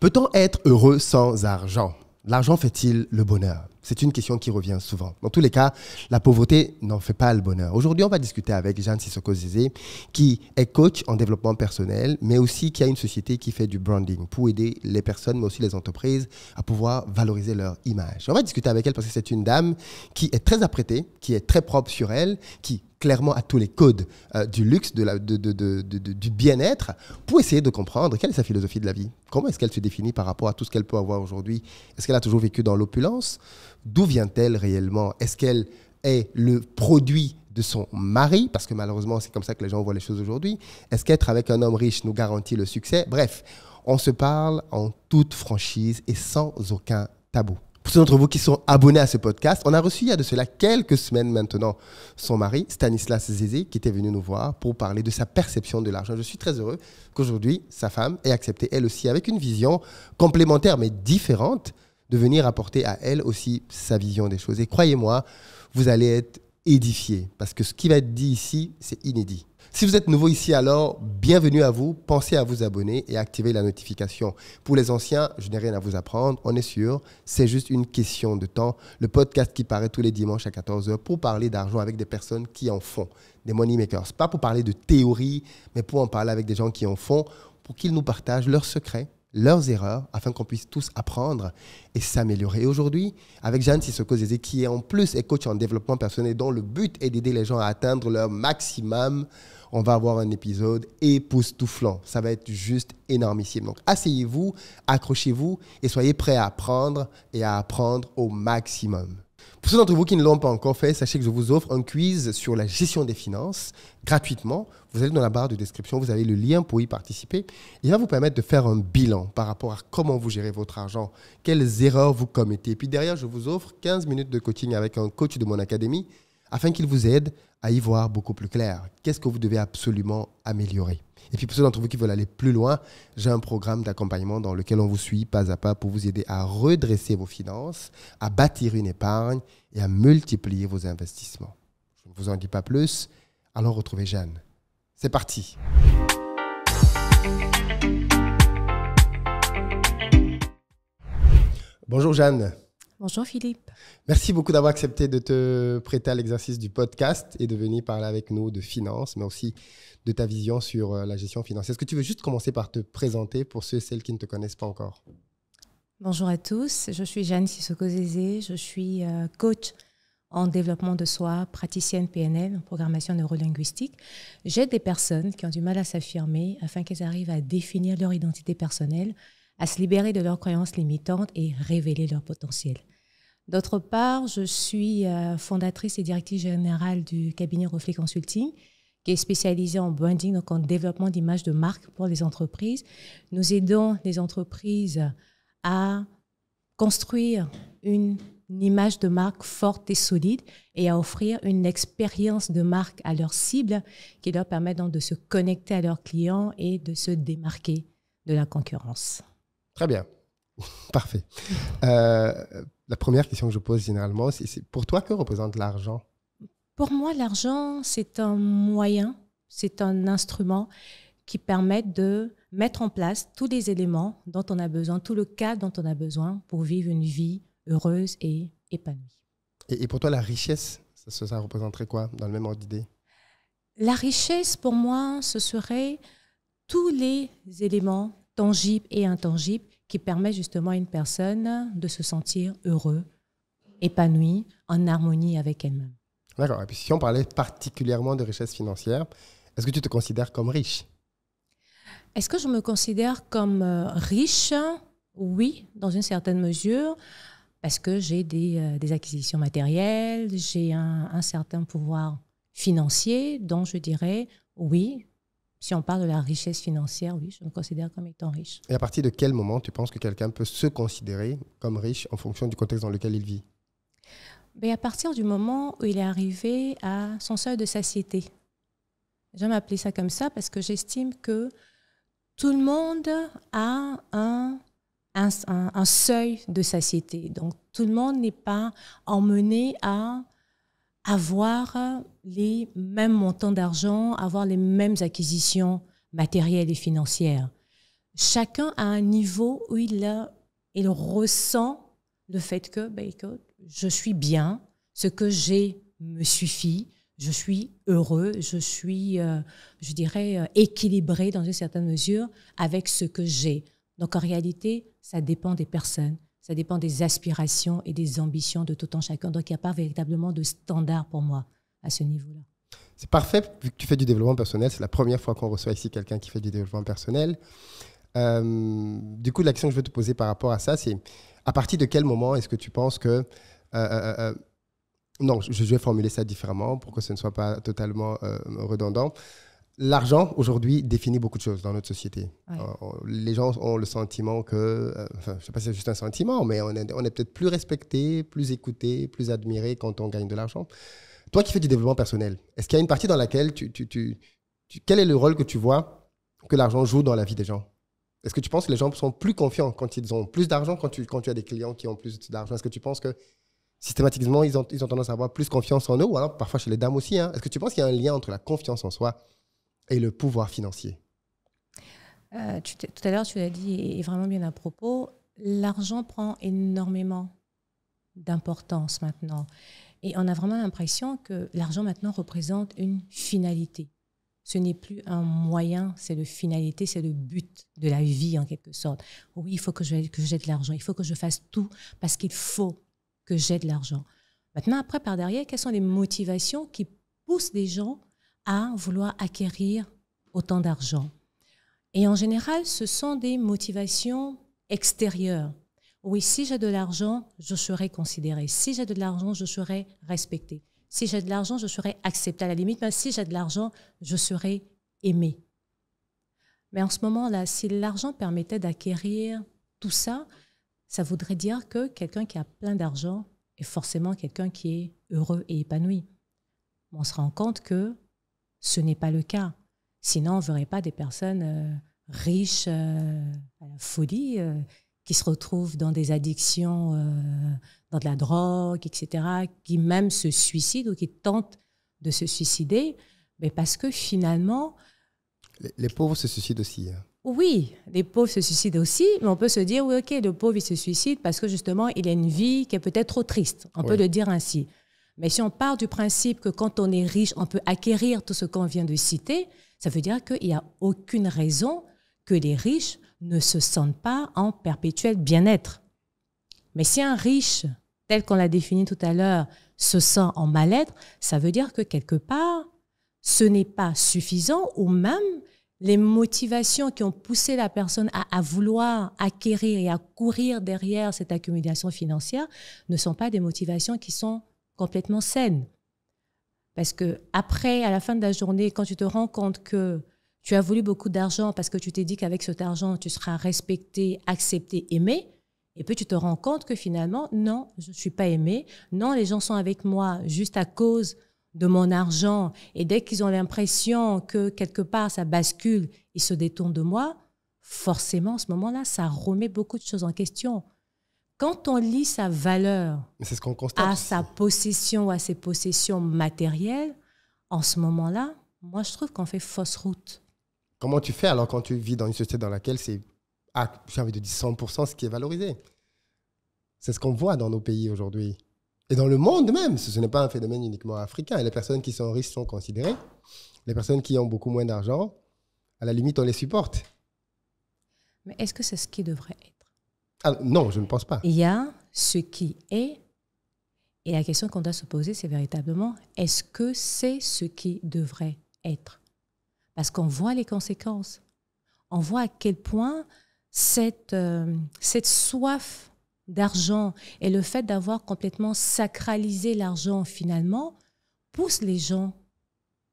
Peut-on être heureux sans argent L'argent fait-il le bonheur C'est une question qui revient souvent. Dans tous les cas, la pauvreté n'en fait pas le bonheur. Aujourd'hui, on va discuter avec Jeanne Sissoko Zizé, qui est coach en développement personnel, mais aussi qui a une société qui fait du branding pour aider les personnes, mais aussi les entreprises, à pouvoir valoriser leur image. On va discuter avec elle parce que c'est une dame qui est très apprêtée, qui est très propre sur elle, qui clairement à tous les codes euh, du luxe, de la, de, de, du bien-être, pour essayer de comprendre quelle est sa philosophie de la vie. Comment est-ce qu'elle se définit par rapport à tout ce qu'elle peut avoir aujourd'hui Est-ce qu'elle a toujours vécu dans l'opulence D'où vient-elle réellement Est-ce qu'elle est le produit de son mari, parce que malheureusement c'est comme ça que les gens voient les choses aujourd'hui. Est-ce qu'être avec un homme riche nous garantit le succès Bref, on se parle en toute franchise et sans aucun tabou. Pour ceux d'entre vous qui sont abonnés à ce podcast, on a reçu il y a de cela quelques semaines maintenant son mari, Stanislas Zézé, qui était venu nous voir pour parler de sa perception de l'argent. Je suis très heureux qu'aujourd'hui, sa femme ait accepté, elle aussi, avec une vision complémentaire mais différente, de venir apporter à elle aussi sa vision des choses. Et croyez-moi, vous allez être édifiés parce que ce qui va être dit ici, c'est inédit. Si vous êtes nouveau ici, alors bienvenue à vous. Pensez à vous abonner et activer la notification. Pour les anciens, je n'ai rien à vous apprendre, on est sûr. C'est juste une question de temps. Le podcast qui paraît tous les dimanches à 14h pour parler d'argent avec des personnes qui en font, des money makers. Pas pour parler de théorie, mais pour en parler avec des gens qui en font, pour qu'ils nous partagent leurs secrets leurs erreurs afin qu'on puisse tous apprendre et s'améliorer. Aujourd'hui, avec Jeanne Sissoko Zézé, qui est en plus est coach en développement personnel, dont le but est d'aider les gens à atteindre leur maximum on va avoir un épisode époustouflant. Ça va être juste énormissime. Donc asseyez-vous, accrochez-vous et soyez prêts à apprendre et à apprendre au maximum. Pour ceux d'entre vous qui ne l'ont pas encore fait, sachez que je vous offre un quiz sur la gestion des finances gratuitement. Vous allez dans la barre de description, vous avez le lien pour y participer. Il va vous permettre de faire un bilan par rapport à comment vous gérez votre argent, quelles erreurs vous commettez. Et Puis derrière, je vous offre 15 minutes de coaching avec un coach de mon académie afin qu'il vous aide à y voir beaucoup plus clair. Qu'est-ce que vous devez absolument améliorer Et puis pour ceux d'entre vous qui veulent aller plus loin, j'ai un programme d'accompagnement dans lequel on vous suit pas à pas pour vous aider à redresser vos finances, à bâtir une épargne et à multiplier vos investissements. Je ne vous en dis pas plus, allons retrouver Jeanne. C'est parti Bonjour Jeanne. Bonjour Philippe. Merci beaucoup d'avoir accepté de te prêter à l'exercice du podcast et de venir parler avec nous de finances, mais aussi de ta vision sur euh, la gestion financière. Est-ce que tu veux juste commencer par te présenter pour ceux et celles qui ne te connaissent pas encore Bonjour à tous, je suis Jeanne sissoko je suis euh, coach en développement de soi, praticienne PNL, en programmation neurolinguistique. J'aide des personnes qui ont du mal à s'affirmer afin qu'elles arrivent à définir leur identité personnelle, à se libérer de leurs croyances limitantes et révéler leur potentiel. D'autre part, je suis euh, fondatrice et directrice générale du cabinet Reflet Consulting, qui est spécialisé en branding, donc en développement d'image de marque pour les entreprises. Nous aidons les entreprises à construire une, image de marque forte et solide et à offrir une expérience de marque à leurs cible qui leur permet donc de se connecter à leurs clients et de se démarquer de la concurrence. Très bien. Parfait. Euh, la première question que je pose généralement, c'est pour toi, que représente l'argent Pour moi, l'argent, c'est un moyen, c'est un instrument qui permet de mettre en place tous les éléments dont on a besoin, tout le cadre dont on a besoin pour vivre une vie heureuse et épanouie. Et, pour toi, la richesse, ça, représenterait quoi dans le même ordre d'idée La richesse, pour moi, ce serait tous les éléments tangibles et intangibles qui permet justement à une personne de se sentir heureux, épanouie, en harmonie avec elle-même. D'accord. Et puis si on parlait particulièrement de richesse financière, est-ce que tu te considères comme riche Est-ce que je me considère comme euh, riche Oui, dans une certaine mesure, parce que j'ai des, euh, acquisitions matérielles, j'ai un certain pouvoir financier, dont je dirais oui, si on parle de la richesse financière, oui, je me considère comme étant riche. Et à partir de quel moment tu penses que quelqu'un peut se considérer comme riche en fonction du contexte dans lequel il vit Mais ben, À partir du moment où il est arrivé à son seuil de satiété. J'aime appeler ça comme ça parce que j'estime que tout le monde a un, un seuil de satiété. Donc tout le monde n'est pas emmené à avoir les mêmes montants d'argent, avoir les mêmes acquisitions matérielles et financières. Chacun a un niveau où il, il ressent le fait que, ben, je suis bien, ce que j'ai me suffit, je suis heureux, je suis, euh, je dirais, euh, équilibré dans une certaine mesure avec ce que j'ai. Donc en réalité, ça dépend des personnes. Ça dépend des aspirations et des ambitions de tout un chacun. Donc, il n'y a pas véritablement de standard pour moi à ce niveau-là. C'est parfait, vu que tu fais du développement personnel. C'est la première fois qu'on reçoit ici quelqu'un qui fait du développement personnel. Euh, du coup, la question que je veux te poser par rapport à ça, c'est à partir de quel moment est-ce que tu penses que... Euh, euh, non, je vais formuler ça différemment pour que ce ne soit pas totalement redondant. L'argent, aujourd'hui, définit beaucoup de choses dans notre société. Euh, les gens ont le sentiment que, euh, enfin, je ne sais pas si c'est juste un sentiment, mais on est, peut-être plus respecté, plus écouté, plus admiré quand on gagne de l'argent. Toi qui fais du développement personnel, est-ce qu'il y a une partie dans laquelle tu, Quel est le rôle que tu vois que l'argent joue dans la vie des gens Est-ce que tu penses que les gens sont plus confiants quand ils ont plus d'argent, quand tu, quand tu as des clients qui ont plus d'argent Est-ce que tu penses que systématiquement, ils ont, tendance à avoir plus confiance en eux, ou alors parfois chez les dames aussi. Hein. Est-ce que tu penses qu'il y a un lien entre la confiance en soi et le pouvoir financier. Euh, tout à l'heure, tu l'as dit, et, vraiment bien à propos, l'argent prend énormément d'importance maintenant. Et on a vraiment l'impression que l'argent maintenant représente une finalité. Ce n'est plus un moyen, c'est le finalité, c'est le but de la vie en quelque sorte. Oui, il faut que je que de l'argent, il faut que je fasse tout parce qu'il faut que de l'argent. Maintenant, après, par derrière, quelles sont les motivations qui poussent les gens à vouloir acquérir autant d'argent. Et en général, ce sont des motivations extérieures. Oui, si j'ai de l'argent, je serai considéré. Si j'ai de l'argent, je serai respecté. Si j'ai de l'argent, je serai accepté. À la limite, mais si j'ai de l'argent, je serai aimé. Mais en ce moment-là, si l'argent permettait d'acquérir tout ça, ça voudrait dire que quelqu'un qui a plein d'argent est forcément quelqu'un qui est heureux et épanoui. On se rend compte que ce n'est pas le cas. Sinon, on ne verrait pas des personnes euh, riches euh, à la folie euh, qui se retrouvent dans des addictions, dans de la drogue, etc., qui même se suicident ou qui tentent de se suicider, mais parce que finalement... Les, pauvres se suicident aussi. Hein. Oui, les pauvres se suicident aussi, mais on peut se dire, oui, ok, le pauvre, il se suicide parce que justement, il a une vie qui est peut-être trop triste. On peut le dire ainsi. Mais si on part du principe que quand on est riche, on peut acquérir tout ce qu'on vient de citer, ça veut dire qu'il n'y a aucune raison que les riches ne se sentent pas en perpétuel bien-être. Mais si un riche, tel qu'on l'a défini tout à l'heure, se sent en mal-être, ça veut dire que quelque part, ce n'est pas suffisant ou même les motivations qui ont poussé la personne à, à, vouloir acquérir et à courir derrière cette accumulation financière ne sont pas des motivations qui sont complètement saine. Parce que après, à la fin de la journée, quand tu te rends compte que tu as voulu beaucoup d'argent parce que tu t'es dit qu'avec cet argent, tu seras respecté, accepté, aimé, et puis tu te rends compte que finalement, non, je ne suis pas aimé, non, les gens sont avec moi juste à cause de mon argent, et dès qu'ils ont l'impression que quelque part ça bascule, ils se détournent de moi, forcément, à ce moment-là, ça remet beaucoup de choses en question. Quand on lit sa valeur ce constate, à sa possession, à ses possessions matérielles, en ce moment-là, moi, je trouve qu'on fait fausse route. Comment tu fais alors quand tu vis dans une société dans laquelle c'est, ah, j'ai envie de dire 100% ce qui est valorisé C'est ce qu'on voit dans nos pays aujourd'hui. Et dans le monde même, ce, n'est pas un phénomène uniquement africain. Les personnes qui sont riches sont considérées. Les personnes qui ont beaucoup moins d'argent, à la limite, on les supporte. Mais est-ce que c'est ce qui devrait être ah, non, je ne pense pas. Il y a ce qui est. Et la question qu'on doit se poser, c'est véritablement, est-ce que c'est ce qui devrait être Parce qu'on voit les conséquences. On voit à quel point cette, euh, cette soif d'argent et le fait d'avoir complètement sacralisé l'argent finalement pousse les gens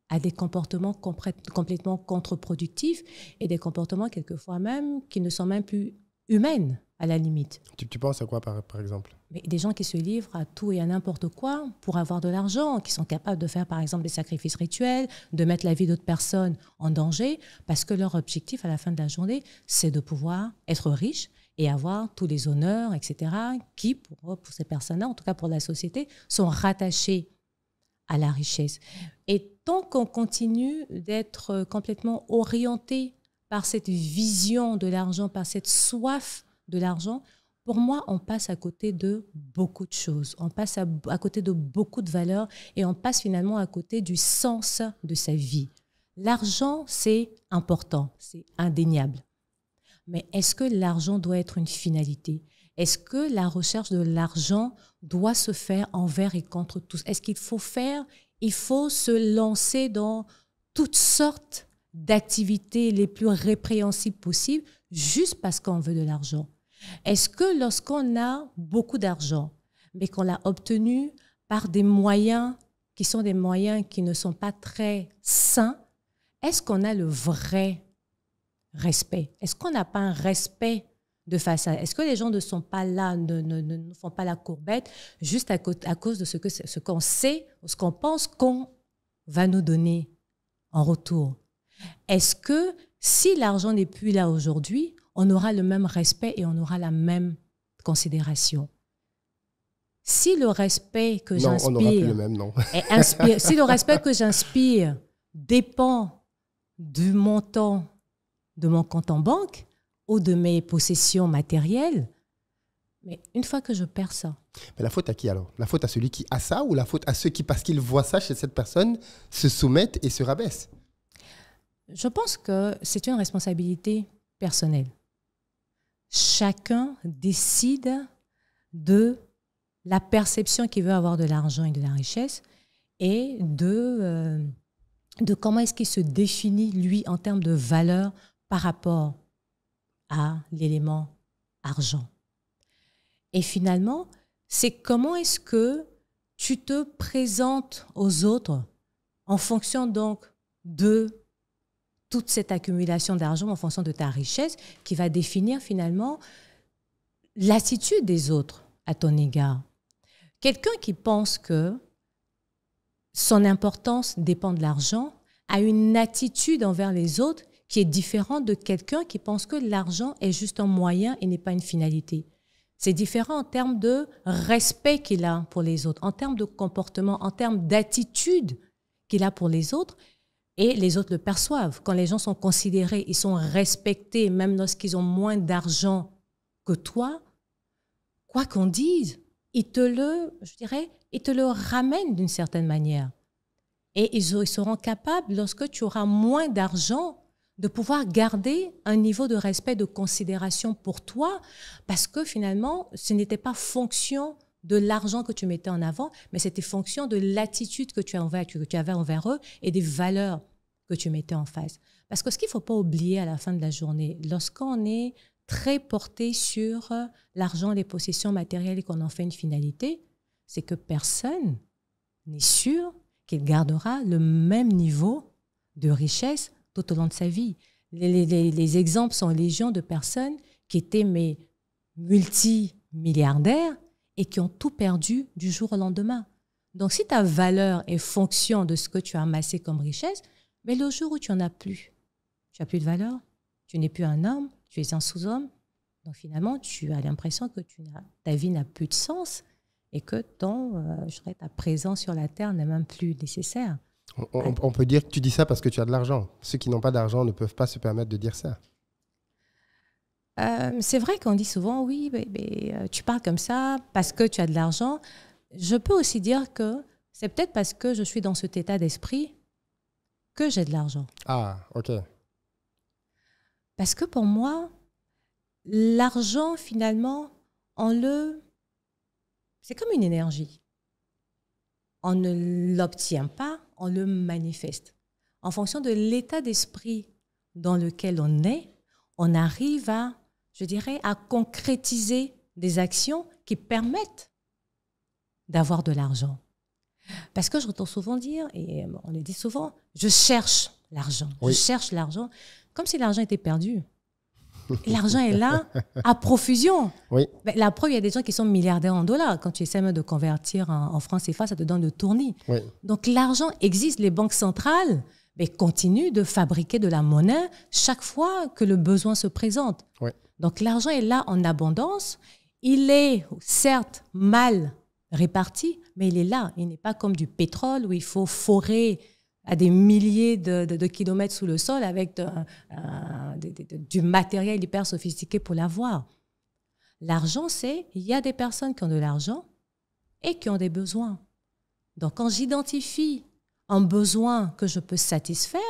à des comportements complètement contre-productifs et des comportements quelquefois même qui ne sont même plus humaines à la limite. Tu, penses à quoi, par, exemple Mais Des gens qui se livrent à tout et à n'importe quoi pour avoir de l'argent, qui sont capables de faire, par exemple, des sacrifices rituels, de mettre la vie d'autres personnes en danger, parce que leur objectif, à la fin de la journée, c'est de pouvoir être riche et avoir tous les honneurs, etc., qui, pour, pour ces personnes-là, en tout cas pour la société, sont rattachés à la richesse. Et tant qu'on continue d'être complètement orienté par cette vision de l'argent, par cette soif de l'argent, pour moi, on passe à côté de beaucoup de choses. On passe à, côté de beaucoup de valeurs et on passe finalement à côté du sens de sa vie. L'argent, c'est important, c'est indéniable. Mais est-ce que l'argent doit être une finalité Est-ce que la recherche de l'argent doit se faire envers et contre tous Est-ce qu'il faut faire, il faut se lancer dans toutes sortes d'activités les plus répréhensibles possibles juste parce qu'on veut de l'argent est-ce que lorsqu'on a beaucoup d'argent, mais qu'on l'a obtenu par des moyens qui sont des moyens qui ne sont pas très sains, est-ce qu'on a le vrai respect Est-ce qu'on n'a pas un respect de façade Est-ce que les gens ne sont pas là, ne, ne, font pas la courbette juste à, cause de ce qu'on ce qu'on sait, ce qu'on pense qu'on va nous donner en retour Est-ce que si l'argent n'est plus là aujourd'hui, on aura le même respect et on aura la même considération. Si le respect que j'inspire si le respect que j'inspire dépend du montant de mon compte en banque ou de mes possessions matérielles, mais une fois que je perds ça. Mais la faute à qui alors La faute à celui qui a ça ou la faute à ceux qui, parce qu'ils voient ça chez cette personne, se soumettent et se rabaissent Je pense que c'est une responsabilité personnelle chacun décide de la perception qu'il veut avoir de l'argent et de la richesse et euh, de, comment est-ce qu'il se définit, lui, en termes de valeur par rapport à l'élément argent. Et finalement, c'est comment est-ce que tu te présentes aux autres en fonction donc de toute cette accumulation d'argent en fonction de ta richesse qui va définir finalement l'attitude des autres à ton égard. Quelqu'un qui pense que son importance dépend de l'argent a une attitude envers les autres qui est différente de quelqu'un qui pense que l'argent est juste un moyen et n'est pas une finalité. C'est différent en termes de respect qu'il a pour les autres, en termes de comportement, en termes d'attitude qu'il a pour les autres et les autres le perçoivent. Quand les gens sont considérés, ils sont respectés, même lorsqu'ils ont moins d'argent que toi, quoi qu'on dise, ils te le, je dirais, ils te le ramènent d'une certaine manière. Et ils seront capables, lorsque tu auras moins d'argent, de pouvoir garder un niveau de respect, de considération pour toi, parce que finalement, ce n'était pas fonction de l'argent que tu mettais en avant, mais c'était fonction de l'attitude que tu, avais envers eux et des valeurs que tu mettais en face. Parce que ce qu'il ne faut pas oublier à la fin de la journée, lorsqu'on est très porté sur euh, l'argent, les possessions matérielles et qu'on en fait une finalité, c'est que personne n'est sûr qu'il gardera le même niveau de richesse tout au long de sa vie. Les, exemples sont légion de personnes qui étaient mais multimilliardaires et qui ont tout perdu du jour au lendemain. Donc si ta valeur est fonction de ce que tu as amassé comme richesse, mais le jour où tu n'en as plus, tu n'as plus de valeur, tu n'es plus un homme, tu es un sous-homme, donc finalement tu as l'impression que tu ta vie n'a plus de sens et que ton, euh, ta présence sur la Terre n'est même plus nécessaire. on, peut dire que tu dis ça parce que tu as de l'argent. Ceux qui n'ont pas d'argent ne peuvent pas se permettre de dire ça. Euh, c'est vrai qu'on dit souvent, oui, mais, euh, tu parles comme ça parce que tu as de l'argent. Je peux aussi dire que c'est peut-être parce que je suis dans cet état d'esprit que j'ai de l'argent. Ah, ok. Parce que pour moi, l'argent, finalement, on le... C'est comme une énergie. On ne l'obtient pas, on le manifeste. En fonction de l'état d'esprit dans lequel on est, on arrive à je dirais, à concrétiser des actions qui permettent d'avoir de l'argent. Parce que je retourne souvent dire, et on le dit souvent, je cherche l'argent, je cherche l'argent, comme si l'argent était perdu. L'argent est là à profusion. Oui. Ben, la preuve, il y a des gens qui sont milliardaires en dollars. Quand tu essaies de convertir en, France, francs CFA, ça te donne le tournis. Donc l'argent existe. Les banques centrales mais ben, continuent de fabriquer de la monnaie chaque fois que le besoin se présente. Oui. Donc l'argent est là en abondance. Il est certes mal réparti, mais il est là. Il n'est pas comme du pétrole où il faut forer à des milliers de, kilomètres sous le sol avec euh, du matériel hyper sophistiqué pour l'avoir. L'argent, c'est il y a des personnes qui ont de l'argent et qui ont des besoins. Donc quand j'identifie un besoin que je peux satisfaire,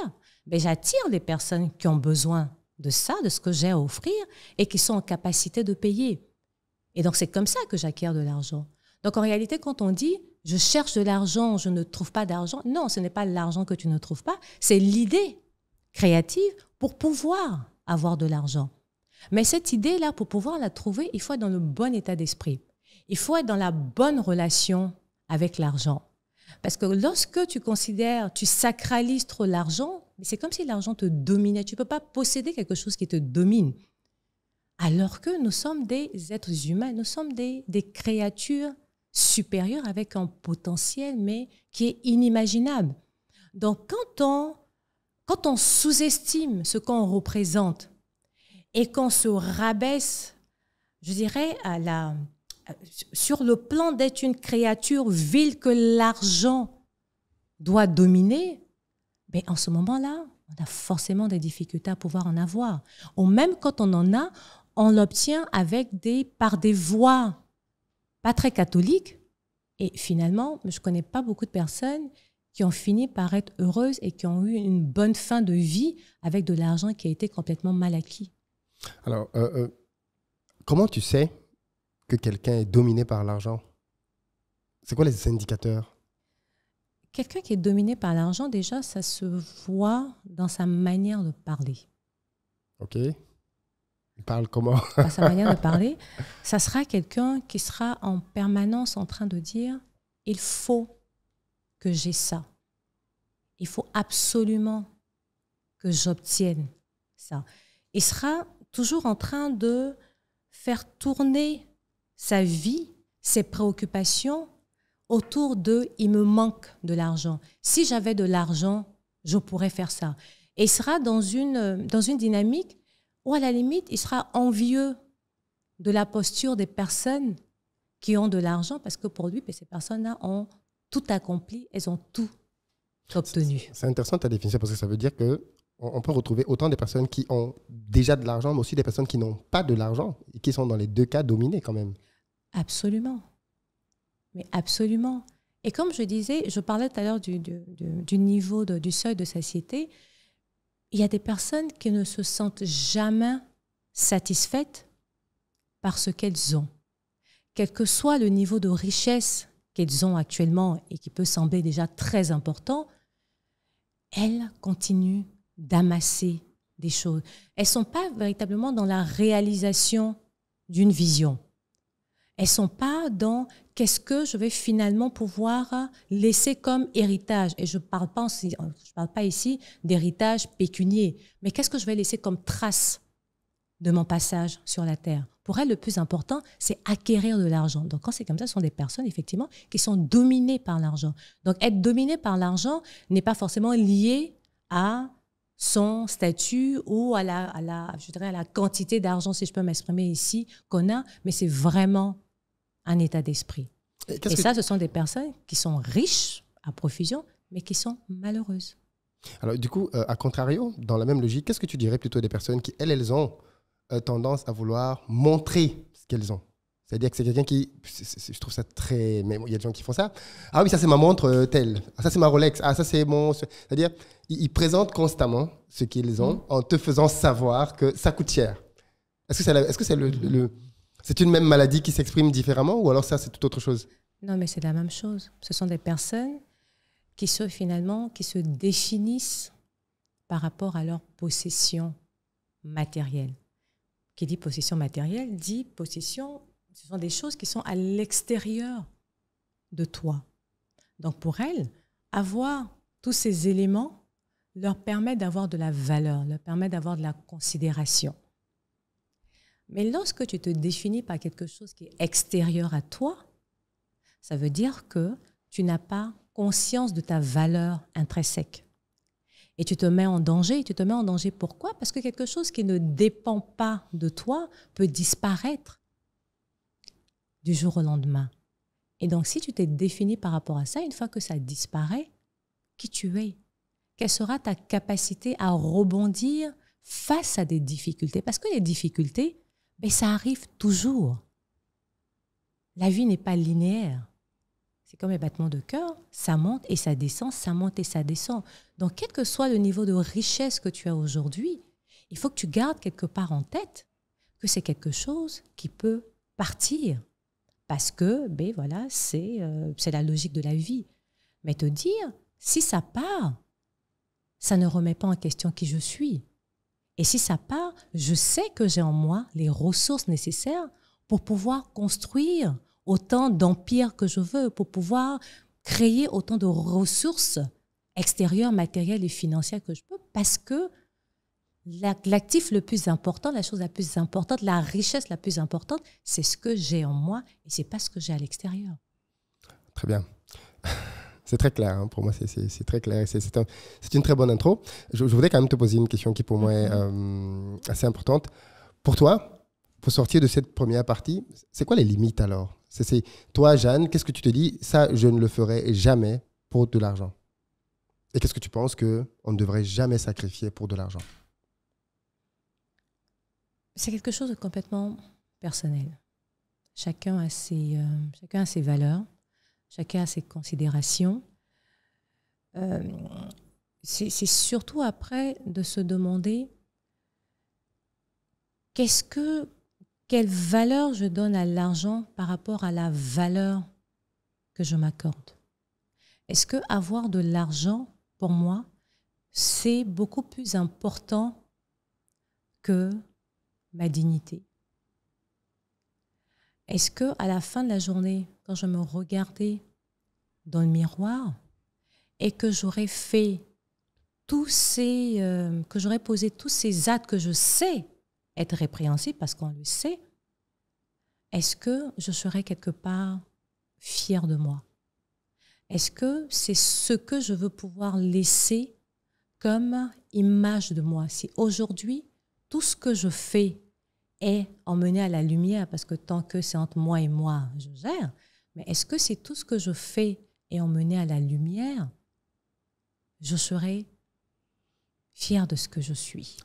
ben, j'attire les personnes qui ont besoin de ça, de ce que j'ai à offrir, et qui sont en capacité de payer. Et donc c'est comme ça que j'acquiers de l'argent. Donc en réalité, quand on dit je cherche de l'argent, je ne trouve pas d'argent, non, ce n'est pas l'argent que tu ne trouves pas, c'est l'idée créative pour pouvoir avoir de l'argent. Mais cette idée-là, pour pouvoir la trouver, il faut être dans le bon état d'esprit. Il faut être dans la bonne relation avec l'argent. Parce que lorsque tu considères, tu sacralises trop l'argent, c'est comme si l'argent te dominait. Tu ne peux pas posséder quelque chose qui te domine. Alors que nous sommes des êtres humains, nous sommes des, créatures supérieures avec un potentiel, mais qui est inimaginable. Donc quand on, quand on sous-estime ce qu'on représente et qu'on se rabaisse, je dirais, à la, sur le plan d'être une créature vile que l'argent doit dominer, mais en ce moment-là, on a forcément des difficultés à pouvoir en avoir. Ou même quand on en a, on l'obtient avec des, par des voies pas très catholiques. Et finalement, je ne connais pas beaucoup de personnes qui ont fini par être heureuses et qui ont eu une bonne fin de vie avec de l'argent qui a été complètement mal acquis. Alors, euh, euh, comment tu sais que quelqu'un est dominé par l'argent C'est quoi les indicateurs Quelqu'un qui est dominé par l'argent, déjà, ça se voit dans sa manière de parler. OK. Il parle comment Dans sa manière de parler, ça sera quelqu'un qui sera en permanence en train de dire il faut que j'ai ça. Il faut absolument que j'obtienne ça. Il sera toujours en train de faire tourner sa vie, ses préoccupations autour de il me manque de l'argent. Si j'avais de l'argent, je pourrais faire ça. Et il sera dans une, dans une dynamique où, à la limite, il sera envieux de la posture des personnes qui ont de l'argent parce que pour lui, ben, ces personnes-là ont tout accompli, elles ont tout obtenu. C'est intéressant ta définition parce que ça veut dire que on peut retrouver autant des personnes qui ont déjà de l'argent, mais aussi des personnes qui n'ont pas de l'argent et qui sont dans les deux cas dominées quand même. Absolument. Mais absolument. Et comme je disais, je parlais tout à l'heure du, niveau, du seuil de satiété, il y a des personnes qui ne se sentent jamais satisfaites par ce qu'elles ont. Quel que soit le niveau de richesse qu'elles ont actuellement et qui peut sembler déjà très important, elles continuent d'amasser des choses. Elles sont pas véritablement dans la réalisation d'une vision. Elles sont pas dans qu'est-ce que je vais finalement pouvoir laisser comme héritage. Et je ne parle, pas, je parle pas ici d'héritage pécunier, mais qu'est-ce que je vais laisser comme trace de mon passage sur la Terre. Pour elles, le plus important, c'est acquérir de l'argent. Donc, quand c'est comme ça, ce sont des personnes, effectivement, qui sont dominées par l'argent. Donc, être dominé par l'argent n'est pas forcément lié à son statut ou à la, à la, je dirais à la quantité d'argent, si je peux m'exprimer ici, qu'on a, mais c'est vraiment un état d'esprit. Euh, Et, ça, ce sont des personnes qui sont riches à profusion, mais qui sont malheureuses. Alors du coup, euh, à contrario, dans la même logique, qu'est-ce que tu dirais plutôt des personnes qui, elles, elles ont euh, tendance à vouloir montrer ce qu'elles ont c'est-à-dire que c'est quelqu'un qui. je trouve ça très. Mais il y a des gens qui font ça. Ah oui, ça c'est ma montre telle. Ah, ça c'est ma Rolex. Ah, ça c'est mon. C'est-à-dire, ils présentent constamment ce qu'ils ont mm. en te faisant savoir que ça coûte cher. Est-ce que c'est le, c'est une même maladie qui s'exprime différemment ou alors ça, c'est tout autre chose Non, mais c'est la même chose. Ce sont des personnes qui se, finalement, qui se définissent par rapport à leur possession matérielle. Qui dit possession matérielle dit possession, ce sont des choses qui sont à l'extérieur de toi. Donc pour elles, avoir tous ces éléments leur permet d'avoir de la valeur, leur permet d'avoir de la considération. Mais lorsque tu te définis par quelque chose qui est extérieur à toi, ça veut dire que tu n'as pas conscience de ta valeur intrinsèque. Et tu te mets en danger. Et tu te mets en danger pourquoi Parce que quelque chose qui ne dépend pas de toi peut disparaître du jour au lendemain. Et donc si tu t'es défini par rapport à ça, une fois que ça disparaît, qui tu es quelle sera ta capacité à rebondir face à des difficultés. Parce que les difficultés, ben, ça arrive toujours. La vie n'est pas linéaire. C'est comme les battements de cœur, ça monte et ça descend, ça monte et ça descend. Donc, quel que soit le niveau de richesse que tu as aujourd'hui, il faut que tu gardes quelque part en tête que c'est quelque chose qui peut partir. Parce que, ben voilà, c'est euh, la logique de la vie. Mais te dire, si ça part, ça ne remet pas en question qui je suis. Et si ça part, je sais que j'ai en moi les ressources nécessaires pour pouvoir construire autant d'empires que je veux, pour pouvoir créer autant de ressources extérieures, matérielles et financières que je peux, parce que l'actif le plus important, la chose la plus importante, la richesse la plus importante, c'est ce que j'ai en moi et c'est pas ce que j'ai à l'extérieur. Très bien. C'est très clair, hein. pour moi, c'est très clair. C'est une très bonne intro. Je, voudrais quand même te poser une question qui, pour moi, est mhm. euh, assez importante. Pour toi, pour sortir de cette première partie, c'est quoi les limites alors C'est Toi, Jeanne, qu'est-ce que tu te dis Ça, je ne le ferai jamais pour de l'argent. Et qu'est-ce que tu penses qu'on ne devrait jamais sacrifier pour de l'argent C'est quelque chose de complètement personnel. Chacun a ses, euh, chacun a ses valeurs Chacun a ses considérations. Euh, c'est surtout après de se demander qu'est-ce que quelle valeur je donne à l'argent par rapport à la valeur que je m'accorde. Est-ce que avoir de l'argent pour moi c'est beaucoup plus important que ma dignité, est-ce que à la fin de la journée, quand je me regardais dans le miroir et que j'aurais fait tous ces, euh, que j'aurais posé tous ces actes que je sais être répréhensibles parce qu'on le sait, est-ce que je serais quelque part fier de moi Est-ce que c'est ce que je veux pouvoir laisser comme image de moi Si aujourd'hui tout ce que je fais et emmené à la lumière parce que tant que c'est entre moi et moi, je gère. Mais est-ce que c'est tout ce que je fais et emmené à la lumière, je serai fier de ce que je suis.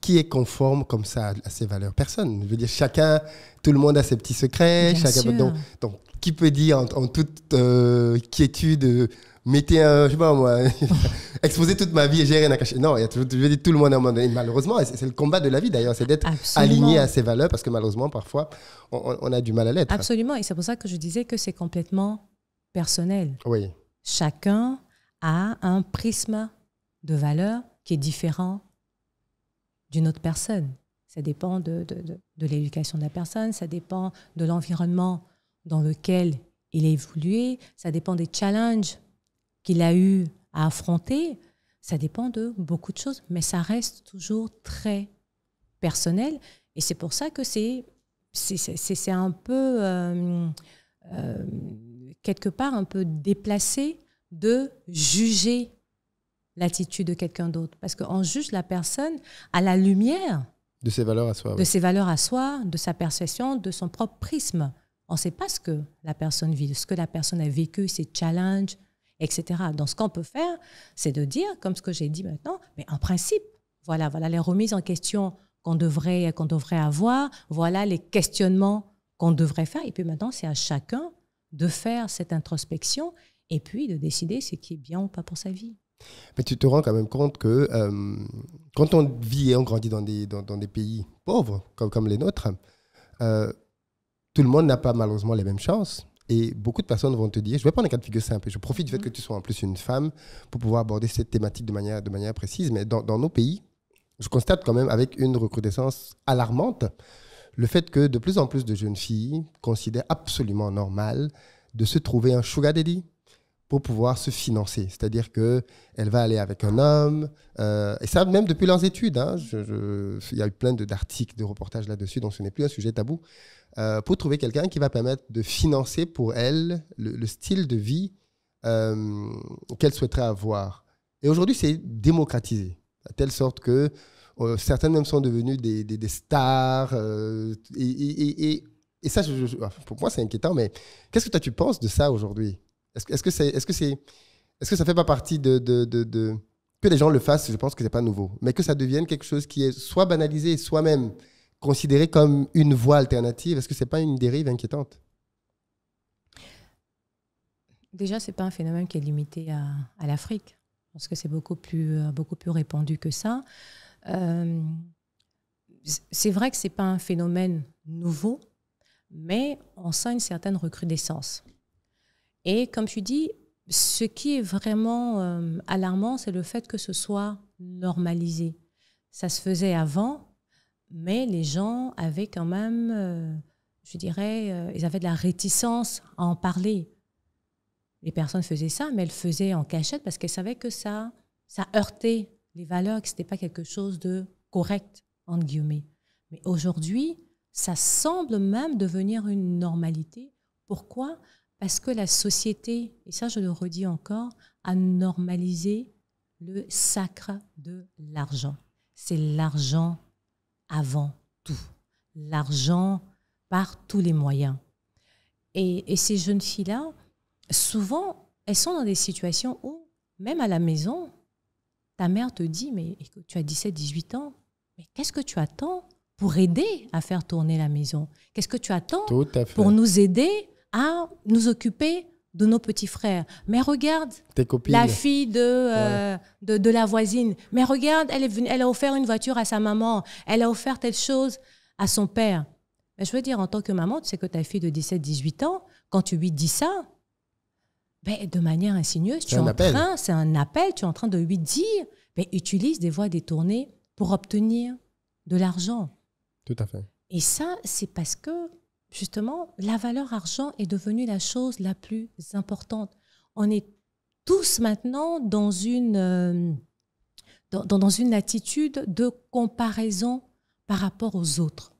qui, est conforme comme ça à, ces valeurs Personne. Je veux dire, chacun, tout le monde a ses petits secrets. chacun, Donc, qui peut dire en, toute euh, quiétude euh, mettez un, je sais pas moi, exposer toute ma vie et j'ai rien à cacher. Non, il y a je dis tout le monde à un moment Malheureusement, c'est le combat de la vie d'ailleurs, c'est d'être aligné à ses valeurs parce que malheureusement, parfois, on, a du mal à l'être. Absolument, et c'est pour ça que je disais que c'est complètement personnel. Oui. Chacun a un prisme de valeur qui est différent d'une autre personne. Ça dépend de, de, de, l'éducation de la personne, ça dépend de l'environnement dans lequel il a évolué, ça dépend des challenges qu'il a eu à affronter, ça dépend de beaucoup de choses, mais ça reste toujours très personnel. Et c'est pour ça que c'est un peu euh, euh, quelque part un peu déplacé de juger l'attitude de quelqu'un d'autre, parce qu'on juge la personne à la lumière de ses valeurs à soi, de ses valeurs à soi, de sa perception, de son propre prisme. On ne sait pas ce que la personne vit, ce que la personne a vécu, ses challenges, etc. Donc, ce qu'on peut faire, c'est de dire, comme ce que j'ai dit maintenant, mais en principe, voilà, voilà les remises en question qu'on devrait, qu'on devrait avoir, voilà les questionnements qu'on devrait faire. Et puis maintenant, c'est à chacun de faire cette introspection et puis de décider ce qui est bien ou pas pour sa vie. Mais tu te rends quand même compte que euh, quand on vit et on grandit dans des, dans, des pays pauvres comme, comme les nôtres, euh, tout le monde n'a pas malheureusement les mêmes chances. Et beaucoup de personnes vont te dire, je vais prendre un cas de figure simple, je profite du fait que tu sois en plus une femme pour pouvoir aborder cette thématique de manière, de manière précise, mais dans, nos pays, je constate quand même avec une recrudescence alarmante le fait que de plus en plus de jeunes filles considèrent absolument normal de se trouver un sugar daddy pour pouvoir se financer. C'est-à-dire que elle va aller avec un homme, euh, et ça même depuis leurs études. Hein. Il y a eu plein d'articles, de reportages là-dessus, donc ce n'est plus un sujet tabou. Euh, pour trouver quelqu'un qui va permettre de financer pour elle le, style de vie euh, qu'elle souhaiterait avoir. Et aujourd'hui, c'est démocratisé, à telle sorte que euh, certaines même sont devenues des, des, stars. Et, ça, pour moi, c'est inquiétant, mais qu'est-ce que toi, tu penses de ça aujourd'hui Est-ce est -ce que, c'est, est-ce que, c'est, est-ce que ça fait pas partie de, de, de, Que les gens le fassent, je pense que c'est pas nouveau, mais que ça devienne quelque chose qui est soit banalisé, soit même considéré comme une voie alternative, est-ce que ce n'est pas une dérive inquiétante Déjà, ce n'est pas un phénomène qui est limité à, l'Afrique. Parce que c'est beaucoup plus, euh, beaucoup plus répandu que ça. Euh, c'est vrai que ce n'est pas un phénomène nouveau, mais on sent une certaine recrudescence. Et comme tu dis, ce qui est vraiment euh, alarmant, c'est le fait que ce soit normalisé. Ça se faisait avant, mais les gens avaient quand même, euh, je dirais, euh, ils avaient de la réticence à en parler. Les personnes faisaient ça, mais elles faisaient en cachette parce qu'elles savaient que ça, ça heurtait les valeurs, que ce n'était pas quelque chose de correct, entre guillemets. Mais aujourd'hui, ça semble même devenir une normalité. Pourquoi Parce que la société, et ça je le redis encore, a normalisé le sacre de l'argent. C'est l'argent avant tout. L'argent par tous les moyens. Et, ces jeunes filles-là, souvent, elles sont dans des situations où, même à la maison, ta mère te dit, mais tu as 17, 18 ans, mais qu'est-ce que tu attends pour aider à faire tourner la maison Qu'est-ce que tu attends pour nous aider à nous occuper de nos petits frères. Mais regarde, la fille euh, de, de, la voisine. Mais regarde, elle, est venue, elle a offert une voiture à sa maman. Elle a offert telle chose à son père. je veux dire, en tant que maman, tu sais que ta fille de 17-18 ans, quand tu lui dis ça, ben, de manière insigneuse, tu es en train, c'est un appel, tu es en train de lui dire, ben, utilise des voies détournées pour obtenir de l'argent. Tout à fait. Et ça, c'est parce que justement, la valeur argent est devenue la chose la plus importante. On est tous maintenant dans une, euh, dans, une attitude de comparaison par rapport aux autres.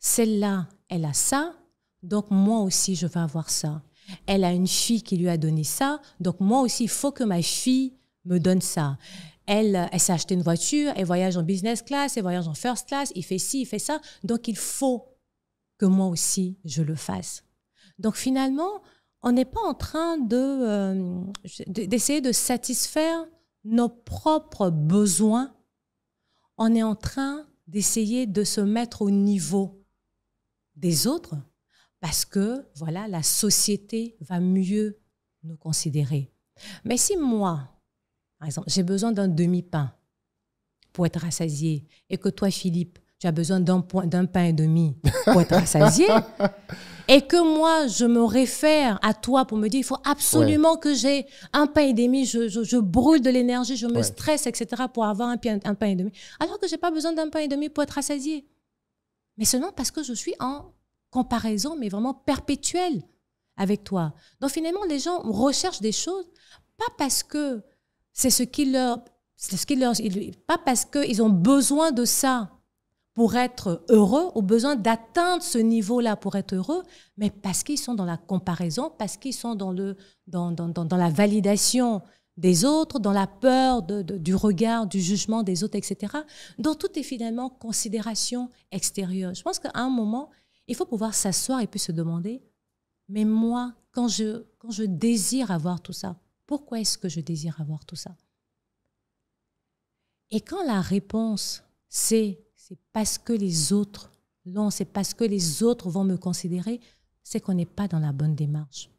Celle-là, elle a ça, donc moi aussi, je vais avoir ça. Elle a une fille qui lui a donné ça, donc moi aussi, il faut que ma fille me donne ça. Elle, elle s'est acheté une voiture, elle voyage en business class, elle voyage en first class, il fait ci, il fait ça. Donc il faut que moi aussi je le fasse. Donc finalement, on n'est pas en train euh, de d'essayer de satisfaire nos propres besoins. On est en train d'essayer de se mettre au niveau des autres parce que voilà, la société va mieux nous considérer. Mais si moi, par exemple, j'ai besoin d'un demi-pain pour être rassasié et que toi, Philippe, tu as besoin d'un pain et demi pour être rassasié. et que moi, je me réfère à toi pour me dire, il faut absolument que j'ai un pain et demi, je, je, brûle de l'énergie, je me stresse, etc., pour avoir un, un pain et demi. Alors que je n'ai pas besoin d'un pain et demi pour être rassasié. Mais seulement parce que je suis en comparaison, mais vraiment perpétuelle avec toi. Donc finalement, les gens recherchent des choses, pas parce que c'est ce qui leur... Ce qui leur pas parce ils ont besoin de ça, pour être heureux, au besoin d'atteindre ce niveau-là pour être heureux, mais parce qu'ils sont dans la comparaison, parce qu'ils sont dans, le, dans, la validation des autres, dans la peur du regard, du jugement des autres, etc. Donc tout est finalement considération extérieure. Je pense qu'à un moment, il faut pouvoir s'asseoir et puis se demander, mais moi, quand je, quand je désire avoir tout ça, pourquoi est-ce que je désire avoir tout ça Et quand la réponse, c'est c'est parce que les autres l'ont, c'est parce que les autres vont me considérer, c'est qu'on n'est pas dans la bonne démarche.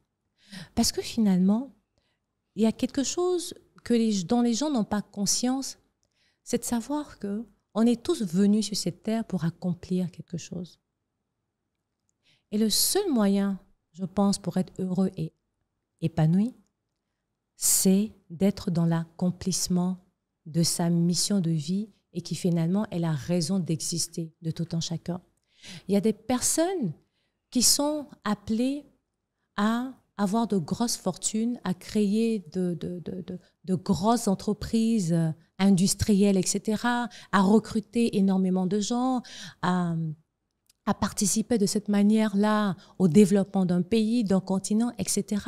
Parce que finalement, il y a quelque chose que dont les gens n'ont pas conscience, c'est de savoir que on est tous venus sur cette terre pour accomplir quelque chose. Et le seul moyen, je pense, pour être heureux et épanoui, c'est d'être dans l'accomplissement de sa mission de vie et qui finalement est la raison d'exister de tout en chacun. Il y a des personnes qui sont appelées à avoir de grosses fortunes, à créer de, de, grosses entreprises euh, industrielles, etc., à recruter énormément de gens, à, à participer de cette manière-là au développement d'un pays, d'un continent, etc.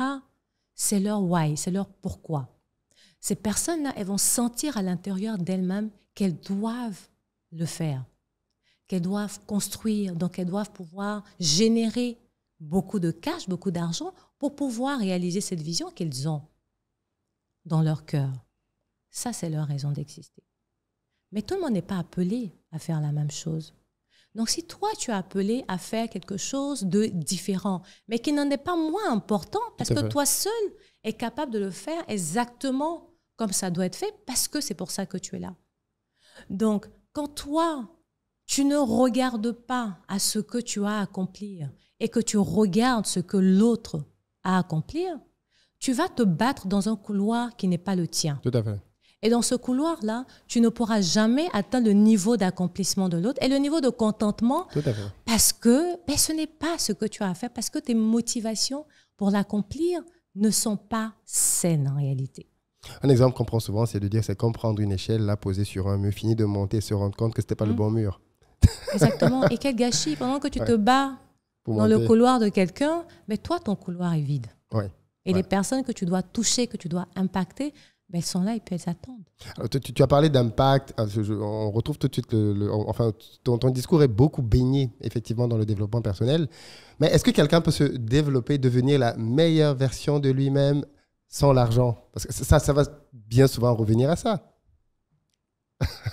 C'est leur why, c'est leur pourquoi. Ces personnes-là, elles vont sentir à l'intérieur d'elles-mêmes qu'elles doivent le faire, qu'elles doivent construire, donc qu'elles doivent pouvoir générer beaucoup de cash, beaucoup d'argent pour pouvoir réaliser cette vision qu'elles ont dans leur cœur. Ça, c'est leur raison d'exister. Mais tout le monde n'est pas appelé à faire la même chose. Donc si toi, tu es appelé à faire quelque chose de différent, mais qui n'en est pas moins important, parce que toi seul es capable de le faire exactement comme ça doit être fait, parce que c'est pour ça que tu es là. Donc, quand toi, tu ne regardes pas à ce que tu as à accomplir et que tu regardes ce que l'autre a à accomplir, tu vas te battre dans un couloir qui n'est pas le tien. Tout à fait. Et dans ce couloir-là, tu ne pourras jamais atteindre le niveau d'accomplissement de l'autre et le niveau de contentement Tout à parce que ben, ce n'est pas ce que tu as à faire, parce que tes motivations pour l'accomplir ne sont pas saines en réalité. Un exemple qu'on prend souvent, c'est de dire c'est comme prendre une échelle, la poser sur un mur, finir de monter et se rendre compte que ce n'était pas le mmh. bon mur. Exactement. Et quel gâchis. Pendant que tu te bats dans le couloir de quelqu'un, mais toi, ton couloir est vide. Et les personnes que tu dois toucher, que tu dois impacter, ben, elles sont là et puis elles attendent. tu, as parlé d'impact. Ah, on retrouve tout de suite enfin, ton, ton, discours est beaucoup baigné, effectivement, dans le développement personnel. Mais est-ce que quelqu'un peut se développer, devenir la meilleure version de lui-même sans l'argent Parce que ça, ça va bien souvent revenir à ça.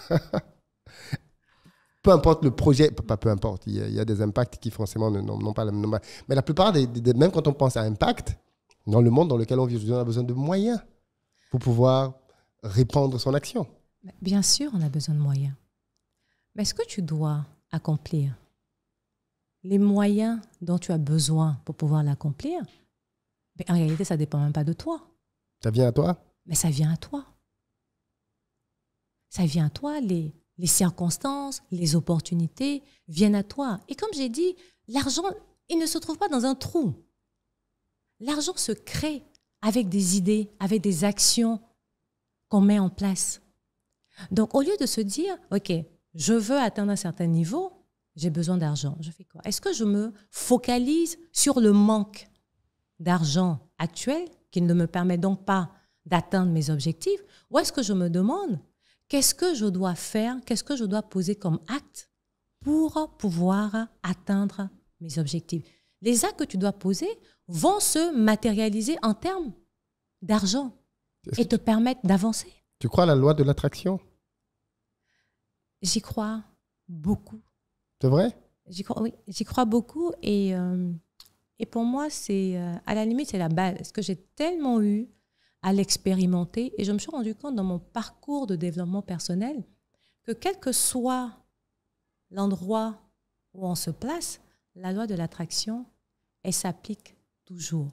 peu importe le projet, pas peu importe, il y a, des impacts qui forcément n'ont pas la même. Mais la plupart des, même quand on pense à impact, dans le monde dans lequel on vit, on a besoin de moyens pour pouvoir répandre son action. Bien sûr, on a besoin de moyens. Mais est-ce que tu dois accomplir les moyens dont tu as besoin pour pouvoir l'accomplir En réalité, ça ne dépend même pas de toi. Ça vient à toi Mais ça vient à toi. Ça vient à toi, les, circonstances, les opportunités viennent à toi. Et comme j'ai dit, l'argent, il ne se trouve pas dans un trou. L'argent se crée avec des idées, avec des actions qu'on met en place. Donc au lieu de se dire, OK, je veux atteindre un certain niveau, j'ai besoin d'argent, je fais quoi Est-ce que je me focalise sur le manque d'argent actuel qui ne me permet donc pas d'atteindre mes objectifs, ou est-ce que je me demande qu'est-ce que je dois faire, qu'est-ce que je dois poser comme acte pour pouvoir atteindre mes objectifs Les actes que tu dois poser vont se matérialiser en termes d'argent et te permettre d'avancer. Tu crois à la loi de l'attraction J'y crois beaucoup. C'est vrai J'y crois, oui, crois beaucoup et euh, et pour moi, c'est euh, à la limite, c'est la base. Ce que j'ai tellement eu à l'expérimenter et je me suis rendu compte dans mon parcours de développement personnel que quel que soit l'endroit où on se place, la loi de l'attraction, elle s'applique toujours.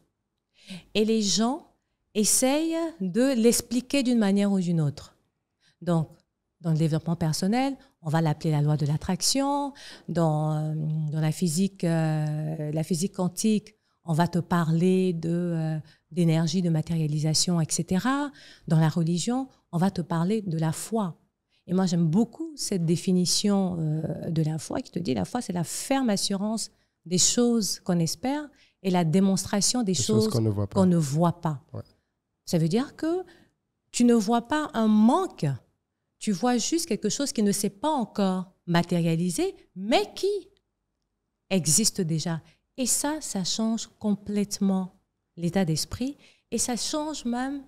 Et les gens essayent de l'expliquer d'une manière ou d'une autre. Donc, dans le développement personnel, on va l'appeler la loi de l'attraction. Dans, euh, la, physique, euh, la physique quantique, on va te parler de, euh, d'énergie, de matérialisation, etc. Dans la religion, on va te parler de la foi. Et moi, j'aime beaucoup cette définition de la foi qui te dit la foi, c'est la ferme assurance des choses qu'on espère et la démonstration des, choses, qu'on ne voit pas. Ça veut dire que tu ne vois pas un manque tu vois juste quelque chose qui ne s'est pas encore matérialisé, mais qui existe déjà. Et ça, ça change complètement l'état d'esprit et ça change même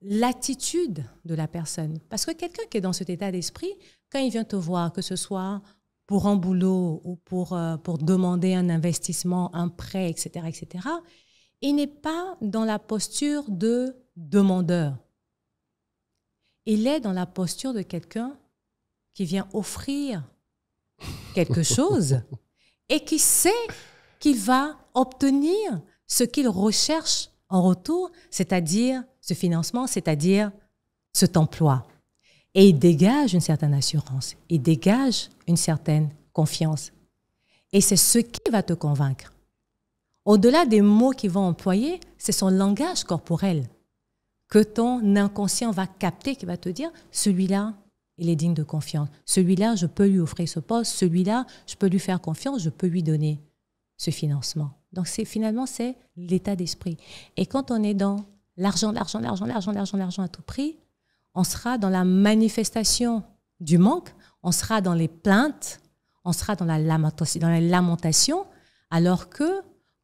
l'attitude de la personne. Parce que quelqu'un qui est dans cet état d'esprit, quand il vient te voir, que ce soit pour un boulot ou pour, euh, pour demander un investissement, un prêt, etc., etc., il n'est pas dans la posture de demandeur il est dans la posture de quelqu'un qui vient offrir quelque chose et qui sait qu'il va obtenir ce qu'il recherche en retour, c'est-à-dire ce financement, c'est-à-dire cet emploi. Et il dégage une certaine assurance, il dégage une certaine confiance. Et c'est ce qui va te convaincre. Au-delà des mots qu'il va employer, c'est son langage corporel que ton inconscient va capter, qui va te dire, celui-là, il est digne de confiance. Celui-là, je peux lui offrir ce poste. Celui-là, je peux lui faire confiance. Je peux lui donner ce financement. Donc c'est finalement, c'est l'état d'esprit. Et quand on est dans l'argent, l'argent, l'argent, l'argent, l'argent, l'argent à tout prix, on sera dans la manifestation du manque, on sera dans les plaintes, on sera dans la dans la lamentation alors que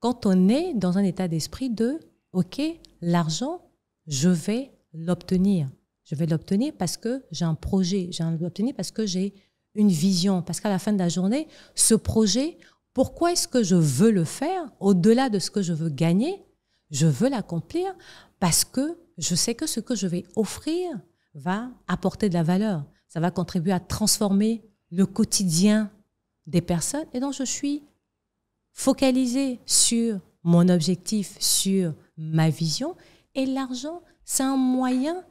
quand on est dans un état d'esprit de OK, l'argent, je vais l'obtenir. Je vais l'obtenir parce que j'ai un projet, j'ai l'obtenir parce que j'ai une vision, parce qu'à la fin de la journée, ce projet, pourquoi est-ce que je veux le faire au-delà de ce que je veux gagner Je veux l'accomplir parce que je sais que ce que je vais offrir va apporter de la valeur. Ça va contribuer à transformer le quotidien des personnes. Et donc, je suis focalisée sur mon objectif, sur ma vision et l'argent, c'est un moyen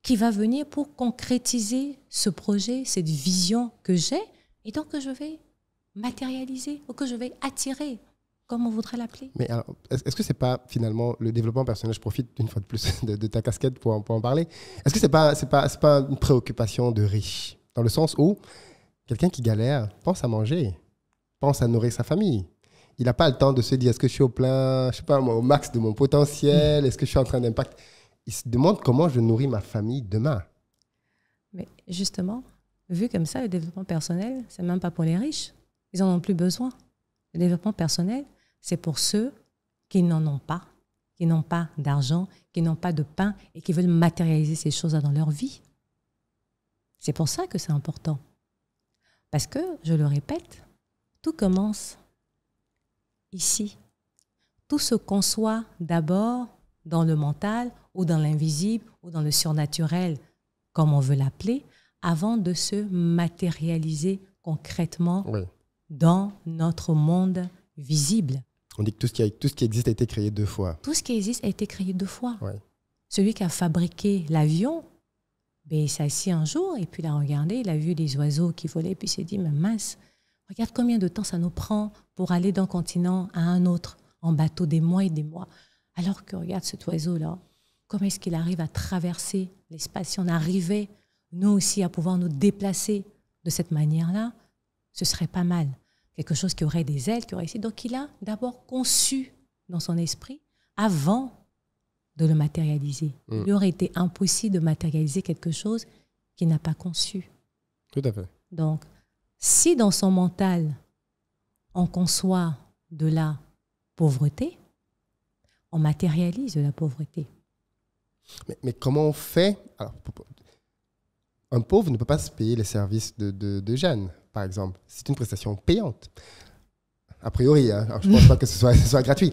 qui va venir pour concrétiser ce projet, cette vision que j'ai, et donc que je vais matérialiser ou que je vais attirer comme on voudrait l'appeler. Mais est-ce que c'est pas finalement le développement personnel Je profite une fois de plus de, ta casquette pour, en parler. Est-ce que c'est pas c'est pas, pas une préoccupation de riche dans le sens où quelqu'un qui galère pense à manger, pense à nourrir sa famille, il n'a pas le temps de se dire est-ce que je suis au plein, je sais pas moi, au max de mon potentiel, est-ce que je suis en train d'impacter Il se demande comment je nourris ma famille demain. Mais justement, vu comme ça, le développement personnel, c'est même pas pour les riches. Ils en ont plus besoin. Le développement personnel, c'est pour ceux qui n'en ont pas, qui n'ont pas d'argent, qui n'ont pas de pain et qui veulent matérialiser ces choses-là dans leur vie. C'est pour ça que c'est important. Parce que, je le répète, tout commence ici. Tout se conçoit d'abord dans le mental ou dans l'invisible ou dans le surnaturel, comme on veut l'appeler, avant de se matérialiser concrètement dans notre monde visible. On dit que tout ce, qui existe a été créé deux fois. Tout ce qui existe a été créé deux fois. Celui qui a fabriqué l'avion, ben, il s'est assis un jour et puis il a regardé, il a vu des oiseaux qui volaient, puis il s'est dit, mais mince, Regarde combien de temps ça nous prend pour aller d'un continent à un autre en bateau des mois et des mois. Alors que regarde cet oiseau-là, comment est-ce qu'il arrive à traverser l'espace Si on arrivait, nous aussi, à pouvoir nous déplacer de cette manière-là, ce serait pas mal. Quelque chose qui aurait des ailes, qui aurait ici. Donc il a d'abord conçu dans son esprit avant de le matérialiser. Mm. Il aurait été impossible de matérialiser quelque chose qu'il n'a pas conçu. Tout à fait. Donc si dans son mental, on conçoit de la pauvreté, on matérialise de la pauvreté. Mais, comment on fait Un pauvre ne peut pas se payer les services de, de, Jeanne, par exemple. C'est une prestation payante. A priori, hein. je ne pense pas que ce soit, gratuit.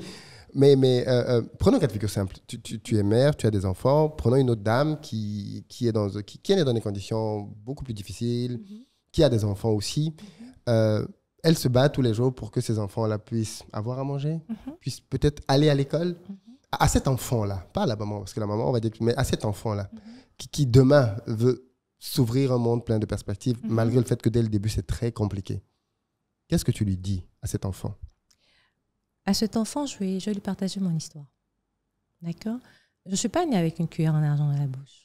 Mais, euh, euh, prenons quatre figures simples. Tu, tu, es mère, tu as des enfants. Prenons une autre dame qui, est, dans, dans des conditions beaucoup plus difficiles. Mhm qui a des enfants aussi, euh, elle se bat tous les jours pour que ces enfants-là puissent avoir à manger, puisse mhm. puissent peut-être aller à l'école. Mhm. à, cet enfant-là, pas à la maman, parce que la maman, on va dire, mais à cet enfant-là, mhm. qui, qui, demain veut s'ouvrir un monde plein de perspectives, malgré le fait que dès le début, c'est très compliqué. Qu'est-ce que tu lui dis à cet enfant À cet enfant, je vais, je lui partager mon histoire. D'accord Je ne suis pas née avec une cuillère en argent dans la bouche.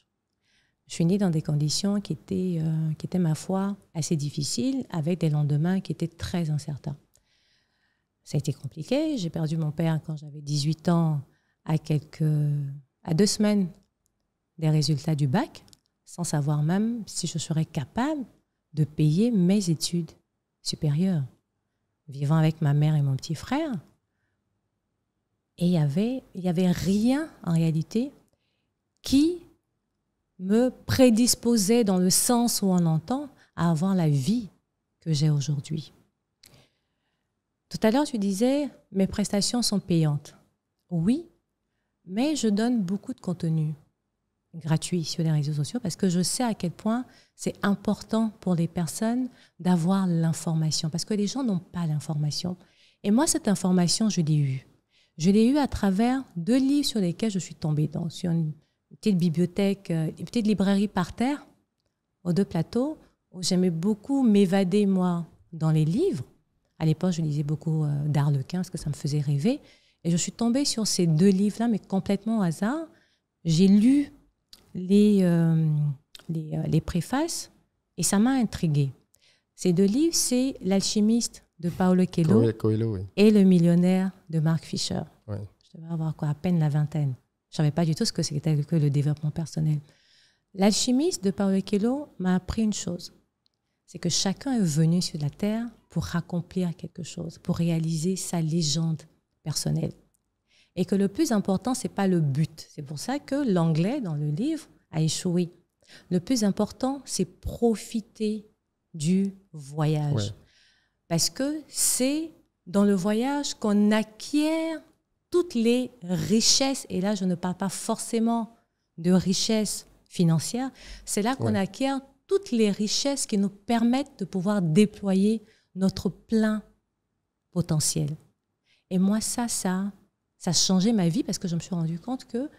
Je suis née dans des conditions qui étaient, euh, qui étaient, ma foi, assez difficiles, avec des lendemains qui étaient très incertains. Ça a été compliqué. J'ai perdu mon père quand j'avais 18 ans, à, quelques, à deux semaines des résultats du bac, sans savoir même si je serais capable de payer mes études supérieures, vivant avec ma mère et mon petit frère. Et il n'y avait, y avait rien en réalité qui me prédisposer dans le sens où on entend à avoir la vie que j'ai aujourd'hui. Tout à l'heure, je disais, mes prestations sont payantes. Oui, mais je donne beaucoup de contenu gratuit sur les réseaux sociaux parce que je sais à quel point c'est important pour les personnes d'avoir l'information, parce que les gens n'ont pas l'information. Et moi, cette information, je l'ai eue. Je l'ai eue à travers deux livres sur lesquels je suis tombée dans, une, petite bibliothèque, une euh, petite librairie par terre, aux deux plateaux, où j'aimais beaucoup m'évader, moi, dans les livres. À l'époque, je lisais beaucoup euh, d'Arlequin, parce que ça me faisait rêver. Et je suis tombée sur ces deux livres-là, mais complètement au hasard. J'ai lu les, euh, les, préfaces et ça m'a intriguée. Ces deux livres, c'est L'alchimiste de Paolo Coelho, et Le millionnaire de Mark Fisher. Je devais avoir à peine la vingtaine. Je ne savais pas du tout ce que c'était que le développement personnel. L'alchimiste de Paolo Coelho m'a appris une chose. C'est que chacun est venu sur la Terre pour accomplir quelque chose, pour réaliser sa légende personnelle. Et que le plus important, ce n'est pas le but. C'est pour ça que l'anglais, dans le livre, a échoué. Le plus important, c'est profiter du voyage. Parce que c'est dans le voyage qu'on acquiert toutes les richesses, et là je ne parle pas forcément de richesses financières, c'est là qu'on acquiert toutes les richesses qui nous permettent de pouvoir déployer notre plein potentiel. Et moi, ça, ça, ça a changé ma vie parce que je me suis rendu compte que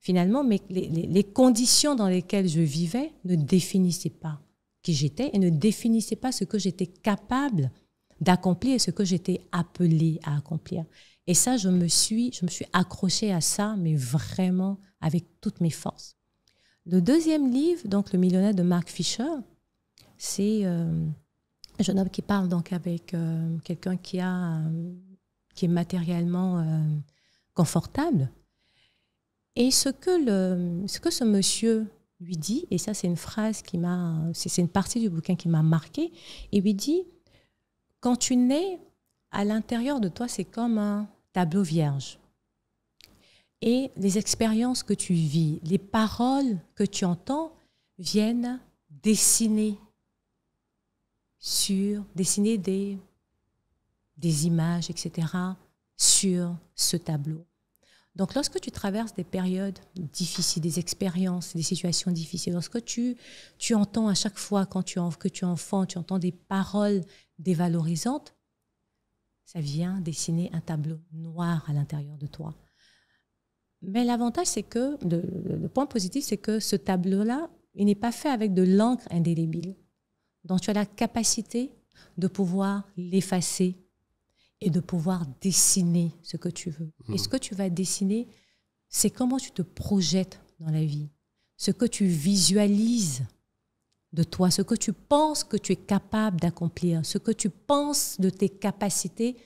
finalement, les, les, conditions dans lesquelles je vivais ne définissaient pas qui j'étais et ne définissaient pas ce que j'étais capable d'accomplir et ce que j'étais appelé à accomplir. Et ça, je me suis, je me suis accrochée à ça, mais vraiment avec toutes mes forces. Le deuxième livre, donc Le millionnaire de Mark Fisher, c'est euh, un jeune homme qui parle donc avec euh, quelqu'un qui a, euh, qui est matériellement confortable. Et ce que le, ce que ce monsieur lui dit, et ça c'est une phrase qui m'a, c'est une partie du bouquin qui m'a marqué, il lui dit, quand tu nais, à l'intérieur de toi, c'est comme un, tableau vierge. Et les expériences que tu vis, les paroles que tu entends viennent dessiner sur, dessiner des, des images, etc., sur ce tableau. Donc lorsque tu traverses des périodes difficiles, des expériences, des situations difficiles, lorsque tu, tu entends à chaque fois quand tu, que tu es enfant, tu entends des paroles dévalorisantes, ça vient dessiner un tableau noir à l'intérieur de toi. Mais l'avantage, c'est que, le, point positif, c'est que ce tableau-là, il n'est pas fait avec de l'encre indélébile. Donc tu as la capacité de pouvoir l'effacer et de pouvoir dessiner ce que tu veux. Et ce hmm. que tu vas dessiner, c'est comment tu te projettes dans la vie, ce que tu visualises de toi, ce que tu penses que tu es capable d'accomplir, ce que tu penses de tes capacités,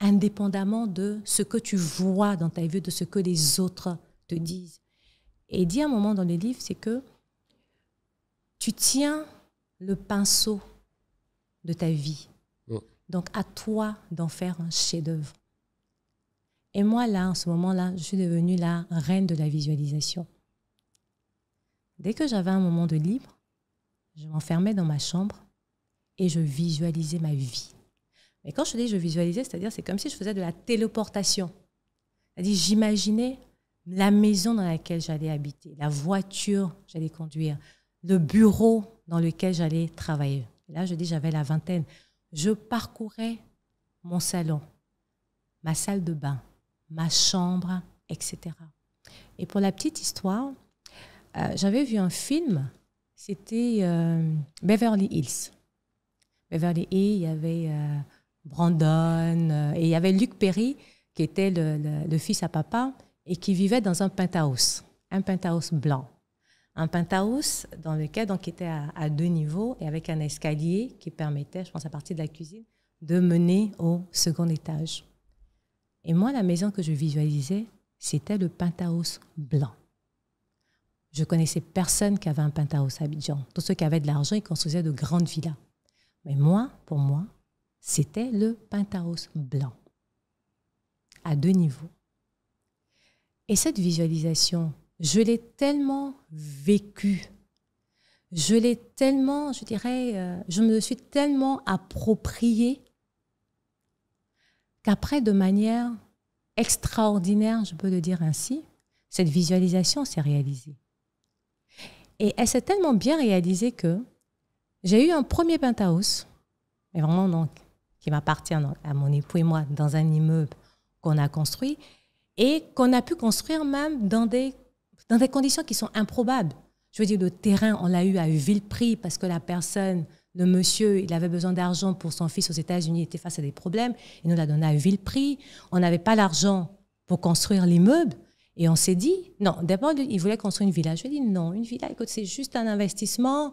indépendamment de ce que tu vois dans ta vie, de ce que les autres te disent. Et dit un moment dans le livre, c'est que tu tiens le pinceau de ta vie. Donc à toi d'en faire un chef-d'œuvre. Et moi, là, en ce moment-là, je suis devenue la reine de la visualisation. Dès que j'avais un moment de libre, je m'enfermais dans ma chambre et je visualisais ma vie. Mais quand je dis je visualisais, c'est-à-dire c'est comme si je faisais de la téléportation. C'est-à-dire j'imaginais la maison dans laquelle j'allais habiter, la voiture que j'allais conduire, le bureau dans lequel j'allais travailler. Là, je dis j'avais la vingtaine. Je parcourais mon salon, ma salle de bain, ma chambre, etc. Et pour la petite histoire, euh, j'avais vu un film c'était euh, Beverly Hills. Beverly Hills, il y avait euh, Brandon, euh, et il y avait Luc Perry, qui était le, fils à papa, et qui vivait dans un penthouse, un penthouse blanc. Un penthouse dans lequel donc était à deux niveaux et avec un escalier qui permettait, je pense à partir de la cuisine, de mener au second étage. Et moi, la maison que je visualisais, c'était le penthouse blanc. Je connaissais personne qui avait un penthouse à Abidjan. Tous ceux qui avaient de l'argent, ils construisaient de grandes villas. Mais moi, pour moi, c'était le penthouse blanc, à deux niveaux. Et cette visualisation, je l'ai tellement vécue, je l'ai tellement, je dirais, euh, je me suis tellement appropriée qu'après, de manière extraordinaire, je peux le dire ainsi, cette visualisation s'est réalisée. Et elle s'est tellement bien réalisée que j'ai eu un premier penthouse, mais vraiment donc, qui m'appartient à mon époux et moi, dans un immeuble qu'on a construit et qu'on a pu construire même dans des, dans des conditions qui sont improbables. Je veux dire, le terrain, on l'a eu à vil prix parce que la personne, le monsieur, il avait besoin d'argent pour son fils aux États-Unis, il était face à des problèmes, il nous l'a donné à vil prix. On n'avait pas l'argent pour construire l'immeuble, et on s'est dit, non, d'abord, il voulait construire une villa. Je lui ai non, une villa, écoute, c'est juste un investissement,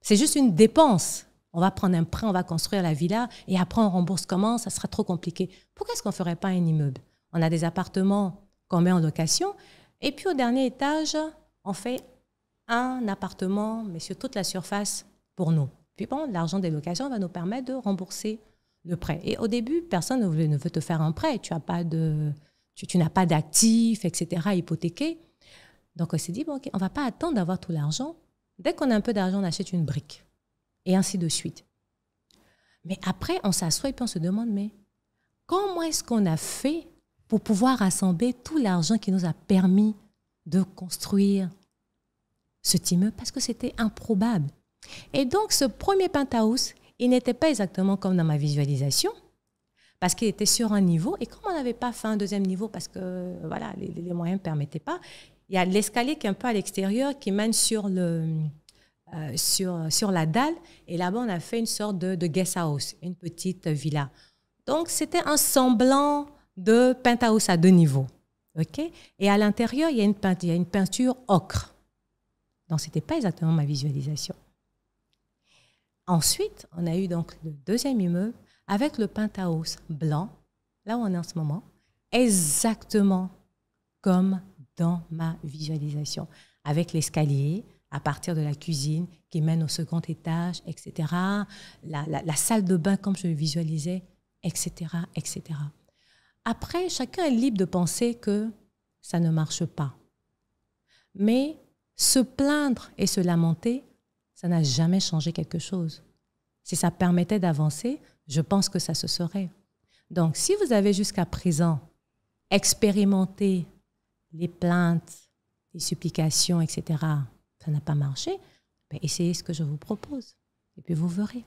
c'est juste une dépense. On va prendre un prêt, on va construire la villa, et après, on rembourse comment Ça sera trop compliqué. Pourquoi est-ce qu'on ne ferait pas un immeuble On a des appartements qu'on met en location, et puis au dernier étage, on fait un appartement, mais sur toute la surface pour nous. Puis bon, l'argent des locations va nous permettre de rembourser le prêt. Et au début, personne ne veut, te faire un prêt. Tu n'as pas de tu, n'as pas d'actifs, etc., hypothéqués. Donc on s'est dit, bon, on va pas attendre d'avoir tout l'argent. Dès qu'on a un peu d'argent, on achète une brique. Et ainsi de suite. Mais après, on s'assoit et puis on se demande, mais comment est-ce qu'on a fait pour pouvoir rassembler tout l'argent qui nous a permis de construire ce timeux Parce que c'était improbable. Et donc, ce premier penthouse, il n'était pas exactement comme dans ma visualisation parce qu'il était sur un niveau. Et comme on n'avait pas fait un deuxième niveau parce que voilà, les, moyens ne permettaient pas, il y a l'escalier qui est un peu à l'extérieur qui mène sur, le, euh, sur, sur la dalle. Et là-bas, on a fait une sorte de, guest house, une petite villa. Donc, c'était un semblant de penthouse à deux niveaux. ok Et à l'intérieur, il, y a une peinture, il a une peinture ocre. Donc, ce n'était pas exactement ma visualisation. Ensuite, on a eu donc le deuxième immeuble avec le penthouse blanc, là où on est en ce moment, exactement comme dans ma visualisation, avec l'escalier à partir de la cuisine qui mène au second étage, etc., la, la salle de bain comme je le visualisais, etc., etc. Après, chacun est libre de penser que ça ne marche pas. Mais se plaindre et se lamenter, ça n'a jamais changé quelque chose. Si ça permettait d'avancer, je pense que ça se serait. Donc, si vous avez jusqu'à présent expérimenté les plaintes, les supplications, etc., ça n'a pas marché, ben, essayez ce que je vous propose. Et puis vous verrez.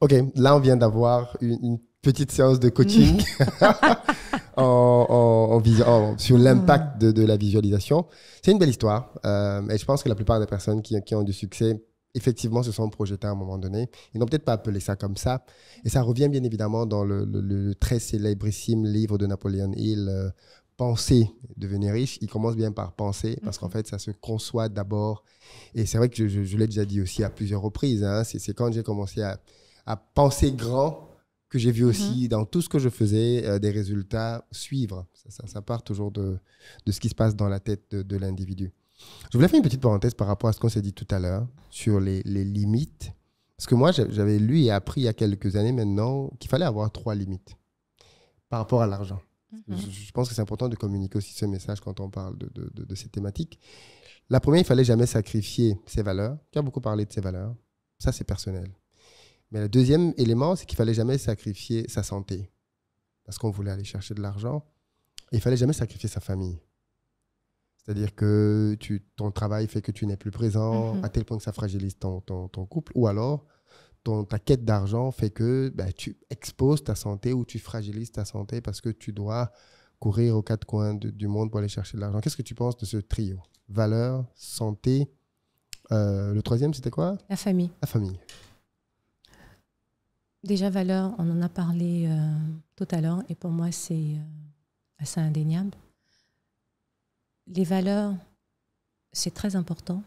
OK, là, on vient d'avoir une, petite séance de coaching sur l'impact mm. de, la visualisation. C'est une belle histoire. Euh, et je pense que la plupart des personnes qui ont du succès effectivement se sont projetés à un moment donné. Ils n'ont peut-être pas appelé ça comme ça. Et ça revient bien évidemment dans le, très célébrissime livre de Napoléon Hill, euh, Penser, devenir riche. Il commence bien par penser, parce qu'en mhm. fait, ça se conçoit d'abord. Et c'est vrai que je, l'ai déjà dit aussi à plusieurs reprises, hein, c'est quand j'ai commencé à, penser grand que j'ai vu mhm. aussi dans tout ce que je faisais euh, des résultats suivre. Ça, part toujours de, ce qui se passe dans la tête de l'individu. Je voulais faire une petite parenthèse par rapport à ce qu'on s'est dit tout à l'heure sur les, limites. Parce que moi, j'avais lu et appris il y a quelques années maintenant qu'il fallait avoir trois limites par rapport à l'argent. Mm-hmm. je, pense que c'est important de communiquer aussi ce message quand on parle de, ces thématiques. La première, il fallait jamais sacrifier ses valeurs. Tu as beaucoup parlé de ses valeurs. Ça, c'est personnel. Mais le deuxième élément, c'est qu'il fallait jamais sacrifier sa santé. Parce qu'on voulait aller chercher de l'argent. Il il fallait jamais sacrifier sa famille. C'est-à-dire que ton travail fait que tu n'es plus présent, mhm. à tel point que ça fragilise ton, couple, ou alors ton, ta quête d'argent fait que ben, tu exposes ta santé ou tu fragilises ta santé parce que tu dois courir aux quatre coins du monde pour aller chercher de l'argent. Qu'est-ce que tu penses de ce trio Valeur, santé, euh, le troisième c'était quoi La famille. La famille. Déjà, valeur, on en a parlé euh, tout à l'heure, et pour moi, c'est euh, assez indéniable les valeurs, c'est très important.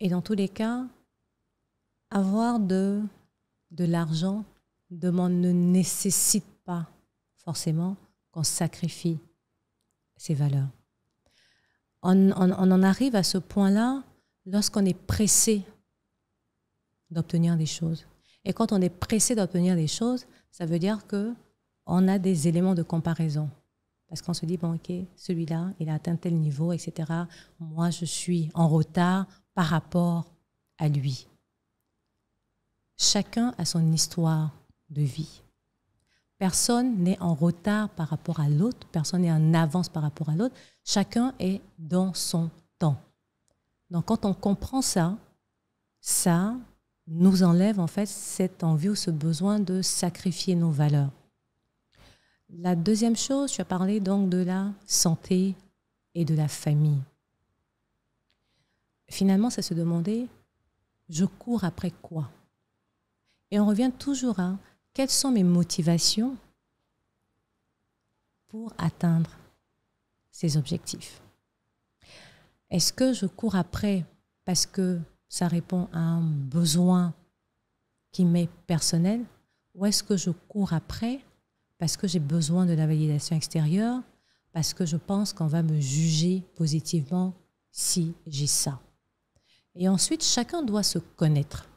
Et dans tous les cas, avoir de, de l'argent ne nécessite pas forcément qu'on sacrifie ses valeurs. On, en arrive à ce point-là lorsqu'on est pressé d'obtenir des choses. Et quand on est pressé d'obtenir des choses, ça veut dire que on a des éléments de comparaison. Parce qu'on se dit, bon, ok, celui-là, il a atteint tel niveau, etc. Moi, je suis en retard par rapport à lui. Chacun a son histoire de vie. Personne n'est en retard par rapport à l'autre, personne n'est en avance par rapport à l'autre. Chacun est dans son temps. Donc quand on comprend ça, ça nous enlève en fait cette envie ou ce besoin de sacrifier nos valeurs. La deuxième chose, tu as parlé donc de la santé et de la famille. Finalement, ça se demandait, je cours après quoi Et on revient toujours à quelles sont mes motivations pour atteindre ces objectifs. Est-ce que je cours après parce que ça répond à un besoin qui m'est personnel ou est-ce que je cours après parce que j'ai besoin de la validation extérieure, parce que je pense qu'on va me juger positivement si j'ai ça. Et ensuite, chacun doit se connaître.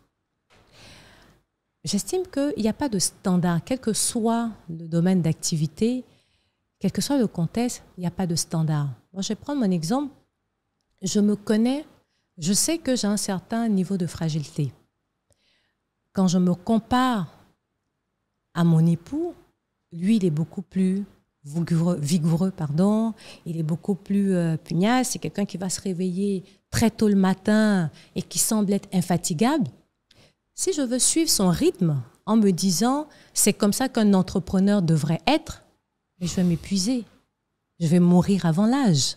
J'estime qu'il n'y a pas de standard, quel que soit le domaine d'activité, quel que soit le contexte, il n'y a pas de standard. Moi, je vais prendre mon exemple. Je me connais, je sais que j'ai un certain niveau de fragilité. Quand je me compare à mon époux, lui, il est beaucoup plus vigoureux, pardon. il est beaucoup plus euh, pugnace. C'est quelqu'un qui va se réveiller très tôt le matin et qui semble être infatigable. Si je veux suivre son rythme en me disant c'est comme ça qu'un entrepreneur devrait être, je vais m'épuiser. Je vais mourir avant l'âge.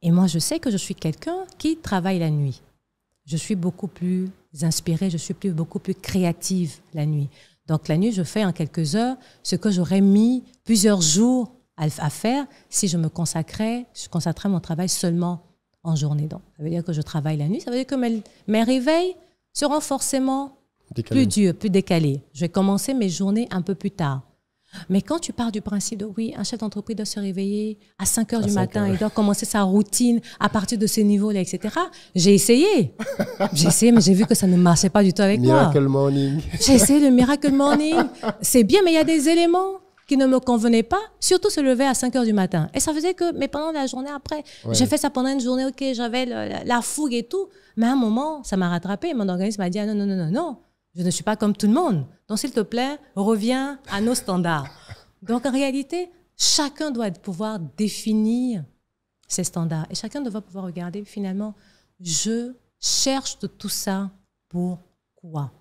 Et moi, je sais que je suis quelqu'un qui travaille la nuit. Je suis beaucoup plus inspirée, je suis beaucoup plus créative la nuit. Donc la nuit, je fais en quelques heures ce que j'aurais mis plusieurs jours à, faire si je me consacrais, je consacrais mon travail seulement en journée. Donc ça veut dire que je travaille la nuit, ça veut dire que mes, réveils seront forcément plus durs, plus décalés. Je vais commencer mes journées un peu plus tard. Mais quand tu pars du principe de oui, un chef d'entreprise doit se réveiller à 5 heures du matin, il doit commencer sa routine à partir de ces niveaux-là, etc. J'ai essayé. j'ai essayé, mais j'ai vu que ça ne marchait pas du tout avec miracle moi. Morning. J'ai essayé le Miracle Morning. C'est bien, mais il y a des éléments qui ne me convenaient pas, surtout se lever à 5 heures du matin. Et ça faisait que, mais pendant la journée après, j'ai fait ça pendant une journée, ok, j'avais la, fougue et tout, mais à un moment, ça m'a rattrapé. Mon organisme m'a dit, ah, non, non, non, non, non, je ne suis pas comme tout le monde. Donc, s'il te plaît, reviens à nos standards. Donc, en réalité, chacun doit pouvoir définir ses standards. Et chacun doit pouvoir regarder, finalement, je cherche de tout ça pour quoi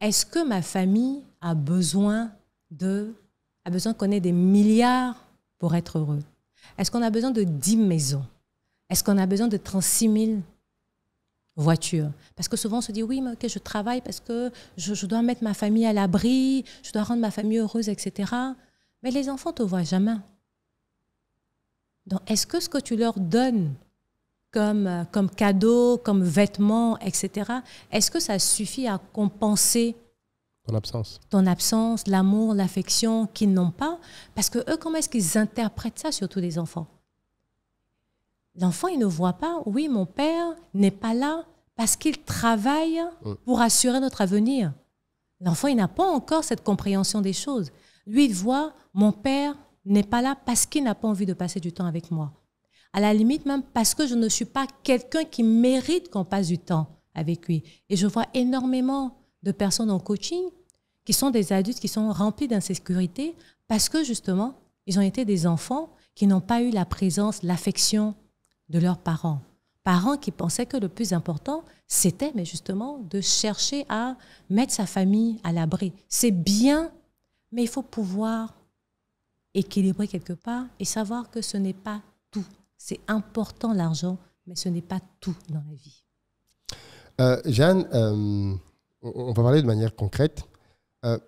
Est-ce que ma famille a besoin de a besoin qu'on ait des milliards pour être heureux Est-ce qu'on a besoin de 10 maisons Est-ce qu'on a besoin de 36 000 voiture. Parce que souvent on se dit oui, mais ok, je travaille parce que je, dois mettre ma famille à l'abri, je dois rendre ma famille heureuse, etc. Mais les enfants ne te voient jamais. Donc est-ce que ce que tu leur donnes comme, euh, comme cadeau, comme vêtements, etc., est-ce que ça suffit à compenser ton absence. Ton absence, l'amour, l'affection qu'ils n'ont pas. Parce que eux, comment est-ce qu'ils interprètent ça, surtout les enfants l'enfant, il ne voit pas, oui, mon père n'est pas là parce qu'il travaille mm. pour assurer notre avenir. L'enfant, il n'a pas encore cette compréhension des choses. Lui, il voit, mon père n'est pas là parce qu'il n'a pas envie de passer du temps avec moi. À la limite, même parce que je ne suis pas quelqu'un qui mérite qu'on passe du temps avec lui. Et je vois énormément de personnes en coaching qui sont des adultes qui sont remplis d'insécurité parce que justement, ils ont été des enfants qui n'ont pas eu la présence, l'affection, de leurs parents. Parents qui pensaient que le plus important, c'était mais justement de chercher à mettre sa famille à l'abri. C'est bien, mais il faut pouvoir équilibrer quelque part et savoir que ce n'est pas tout. C'est important l'argent, mais ce n'est pas tout dans la vie. Euh, Jeanne, euh, on va parler de manière concrète. Euh,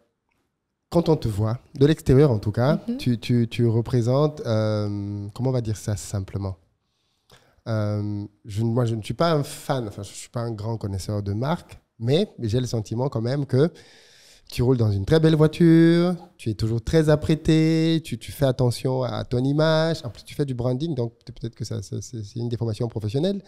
quand on te voit, de l'extérieur en tout cas, mhm. tu, tu, représentes, comment on va dire ça simplement euh, je, moi, je ne suis pas un fan, enfin, je ne suis pas un grand connaisseur de marque, mais j'ai le sentiment quand même que tu roules dans une très belle voiture, tu es toujours très apprêté, tu, tu fais attention à ton image, en plus tu fais du branding, donc peut-être que ça, c'est une déformation professionnelle.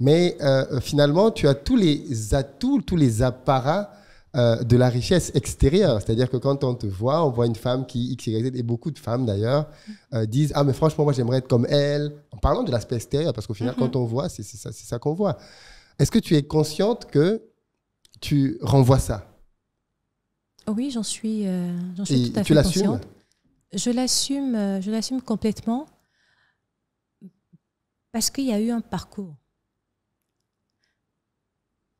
Mais euh, finalement, tu as tous les atouts, tous les apparats euh, de la richesse extérieure. C'est-à-dire que quand on te voit, on voit une femme qui X, et beaucoup de femmes d'ailleurs euh, disent Ah, mais franchement, moi j'aimerais être comme elle, en parlant de l'aspect extérieur, parce qu'au final, mhm. quand on voit, c'est ça, ça qu'on voit. Est-ce que tu es consciente que tu renvoies ça Oui, j'en suis, euh, tout à fait consciente. Je l'assume, je l'assume complètement parce qu'il y a eu un parcours.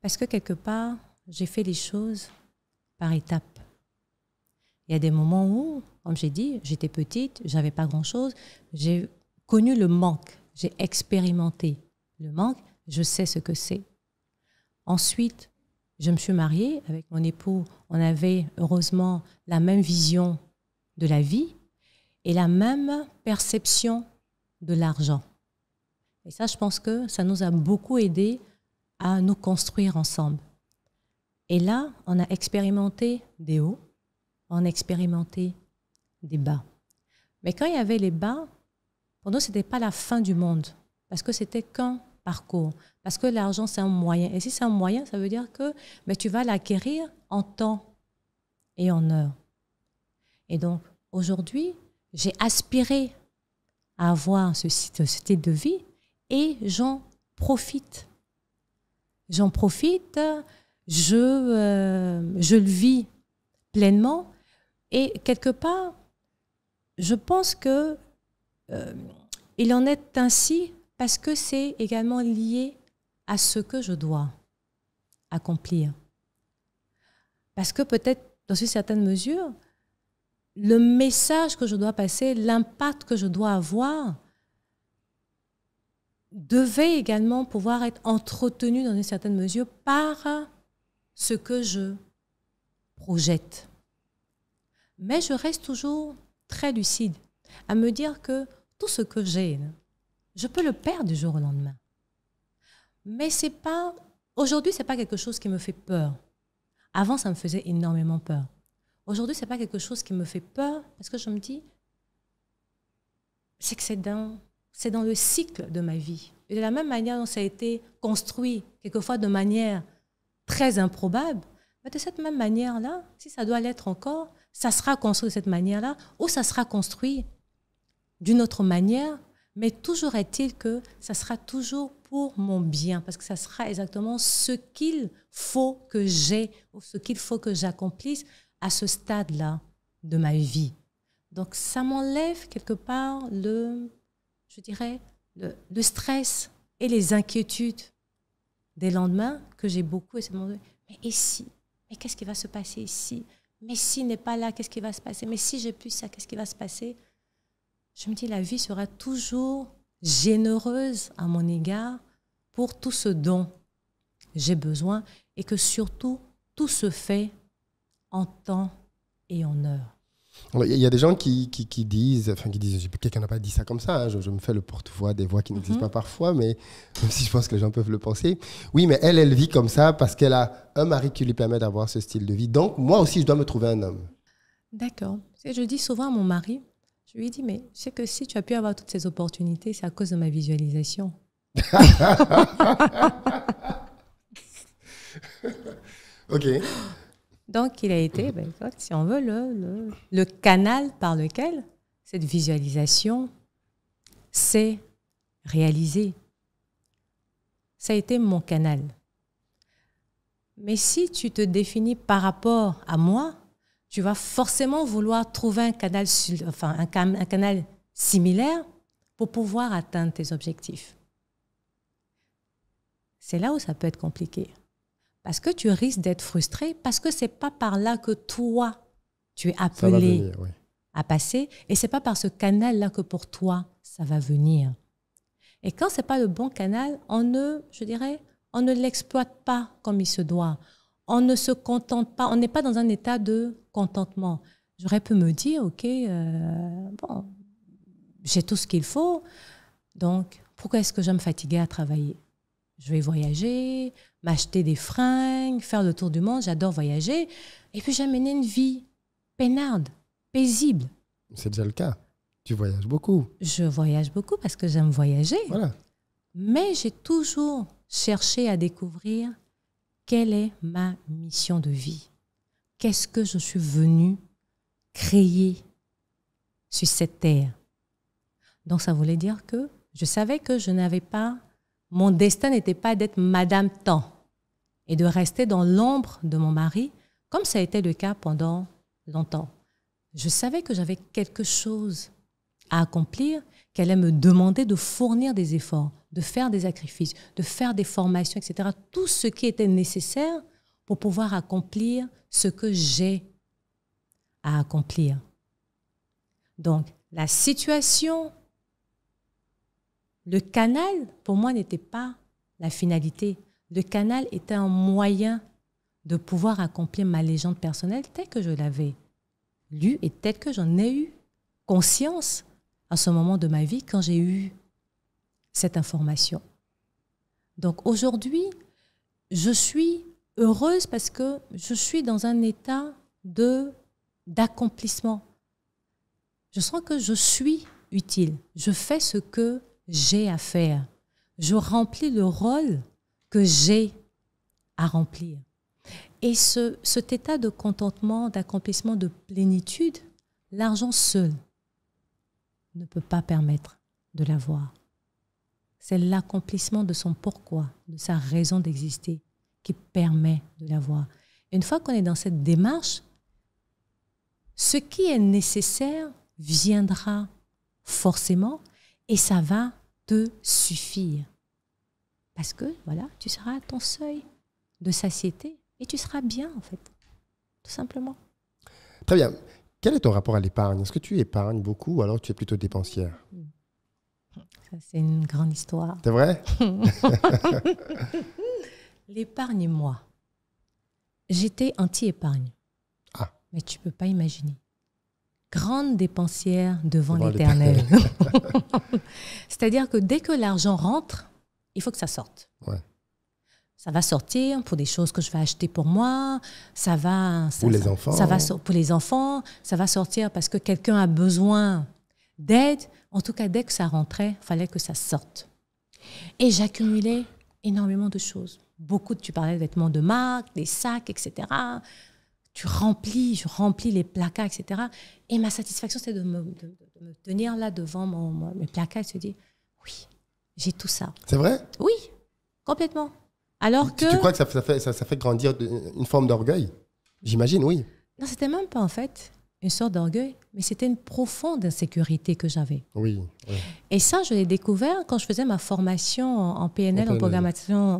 Parce que quelque part, j'ai fait les choses par étapes. Il y a des moments où, comme j'ai dit, j'étais petite, j'avais pas grand-chose, j'ai connu le manque, j'ai expérimenté le manque, je sais ce que c'est. Ensuite, je me suis mariée avec mon époux, on avait heureusement la même vision de la vie et la même perception de l'argent. Et ça, je pense que ça nous a beaucoup aidé à nous construire ensemble. Et là, on a expérimenté des hauts, on a expérimenté des bas. Mais quand il y avait les bas, pour nous, ce n'était pas la fin du monde, parce que c'était qu'un parcours, parce que l'argent, c'est un moyen. Et si c'est un moyen, ça veut dire que mais ben, tu vas l'acquérir en temps et en heure. Et donc, aujourd'hui, j'ai aspiré à avoir ce, type de vie et j'en profite. J'en profite euh, je, le vis pleinement. Et quelque part, je pense que euh, il en est ainsi parce que c'est également lié à ce que je dois accomplir. Parce que peut-être, dans une certaine mesure, le message que je dois passer, l'impact que je dois avoir, devait également pouvoir être entretenu dans une certaine mesure par ce que je projette. Mais je reste toujours très lucide à me dire que tout ce que j'ai, je peux le perdre du jour au lendemain. Mais c'est pas aujourd'hui, c'est pas quelque chose qui me fait peur. Avant, ça me faisait énormément peur. Aujourd'hui, c'est pas quelque chose qui me fait peur parce que je me dis c'est que c'est dans c'est dans le cycle de ma vie. Et de la même manière dont ça a été construit, quelquefois de manière très improbable, mais bah, de cette même manière-là, si ça doit l'être encore, ça sera construit de cette manière-là ou ça sera construit d'une autre manière, mais toujours est-il que ça sera toujours pour mon bien, parce que ça sera exactement ce qu'il faut que j'ai ou ce qu'il faut que j'accomplisse à ce stade-là de ma vie. Donc ça m'enlève quelque part le, je dirais, le stress et les inquiétudes des lendemains que j'ai beaucoup et de me mais et si Mais qu'est-ce qui va se passer ici Mais si n'est pas là, qu'est-ce qui va se passer Mais si j'ai plus ça, qu'est-ce qui va se passer Je me dis, la vie sera toujours généreuse à mon égard pour tout ce dont j'ai besoin et que surtout tout se fait en temps et en heure. Il y a des gens qui, qui, qui disent, enfin qui disent, quelqu'un n'a pas dit ça comme ça, hein, je, me fais le porte-voix des voix qui mhm. n'existent pas parfois, mais même si je pense que les gens peuvent le penser. Oui, mais elle, elle vit comme ça parce qu'elle a un mari qui lui permet d'avoir ce style de vie. Donc, moi aussi, je dois me trouver un homme. D'accord. Je dis souvent à mon mari, je lui dis, mais je sais que si tu as pu avoir toutes ces opportunités, c'est à cause de ma visualisation. ok. Donc, il a été, ben, si on veut, le, canal par lequel cette visualisation s'est réalisée. Ça a été mon canal. Mais si tu te définis par rapport à moi, tu vas forcément vouloir trouver un canal, un canal similaire pour pouvoir atteindre tes objectifs. C'est là où ça peut être compliqué parce que tu risques d'être frustré, parce que c'est pas par là que toi, tu es appelé à passer, et c'est pas par ce canal-là que pour toi, ça va venir. Et quand c'est pas le bon canal, on ne, je dirais, on ne l'exploite pas comme il se doit. On ne se contente pas, on n'est pas dans un état de contentement. J'aurais pu me dire, OK, euh, bon, j'ai tout ce qu'il faut, donc pourquoi est-ce que je me fatiguer à travailler Je vais voyager, m'acheter des fringues, faire le tour du monde, j'adore voyager. Et puis j'ai une vie peinarde, paisible. C'est déjà le cas. Tu voyages beaucoup. Je voyage beaucoup parce que j'aime voyager. Voilà. Mais j'ai toujours cherché à découvrir quelle est ma mission de vie. Qu'est-ce que je suis venu créer sur cette terre Donc ça voulait dire que je savais que je n'avais pas, mon destin n'était pas d'être Madame Temps et de rester dans l'ombre de mon mari, comme ça a été le cas pendant longtemps. Je savais que j'avais quelque chose à accomplir, qu'elle allait me demander de fournir des efforts, de faire des sacrifices, de faire des formations, etc. Tout ce qui était nécessaire pour pouvoir accomplir ce que j'ai à accomplir. Donc, la situation, le canal, pour moi, n'était pas la finalité. Le canal était un moyen de pouvoir accomplir ma légende personnelle telle que je l'avais lue et telle que j'en ai eu conscience à ce moment de ma vie quand j'ai eu cette information. Donc aujourd'hui, je suis heureuse parce que je suis dans un état de d'accomplissement. Je sens que je suis utile. Je fais ce que j'ai à faire. Je remplis le rôle que j'ai à remplir. Et ce, cet état de contentement, d'accomplissement, de plénitude, l'argent seul ne peut pas permettre de l'avoir. C'est l'accomplissement de son pourquoi, de sa raison d'exister, qui permet de l'avoir. Une fois qu'on est dans cette démarche, ce qui est nécessaire viendra forcément et ça va te suffire. Parce que, voilà, tu seras à ton seuil de satiété et tu seras bien, en fait. Tout simplement. Très bien. Quel est ton rapport à l'épargne Est-ce que tu épargnes beaucoup ou alors tu es plutôt dépensière c'est une grande histoire. C'est vrai L'épargne moi. J'étais anti-épargne. Ah. Mais tu peux pas imaginer. Grande dépensière devant l'éternel. C'est-à-dire que dès que l'argent rentre, il faut que ça sorte. Ça va sortir pour des choses que je vais acheter pour moi. Ça va. pour les enfants. Ça va pour les enfants. Ça va sortir parce que quelqu'un a besoin d'aide. En tout cas, dès que ça rentrait, fallait que ça sorte. Et j'accumulais énormément de choses. Beaucoup, tu parlais de vêtements de marque, des sacs, etc. Tu remplis, je remplis les placards, etc. Et ma satisfaction, c'est de, me, tenir là devant mon, mon, mes placards et de se dire, oui, j'ai tout ça. C'est vrai Oui, complètement. Alors tu, que... Tu crois que ça, fait, grandir une forme d'orgueil J'imagine, oui. Non, c'était même pas en fait une sorte d'orgueil, mais c'était une profonde insécurité que j'avais. Oui. Et ça, je l'ai découvert quand je faisais ma formation en PNL, en,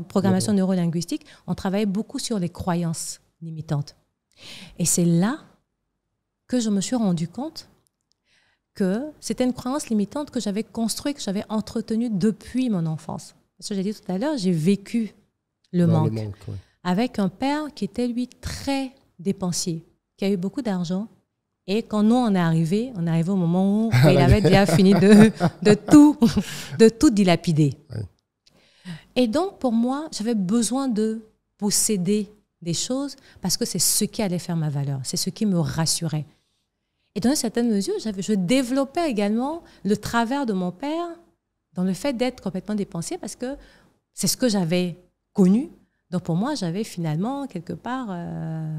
programmation, neurolinguistique. On travaillait beaucoup sur les croyances limitantes. Et c'est là que je me suis rendu compte que c'était une croyance limitante que j'avais construite, que j'avais entretenue depuis mon enfance. Ce que j'ai dit tout à l'heure, j'ai vécu le manque, avec un père qui était, lui, très dépensier, qui a eu beaucoup d'argent. Et quand nous, on est arrivé, on est au moment où il avait déjà fini de, tout, de dilapider. Et donc, pour moi, j'avais besoin de posséder des choses parce que c'est ce qui allait faire ma valeur, c'est ce qui me rassurait. Et dans une certaine mesure, je développais également le travers de mon père dans le fait d'être complètement dépensier, parce que c'est ce que j'avais connu. Donc pour moi, j'avais finalement quelque part euh,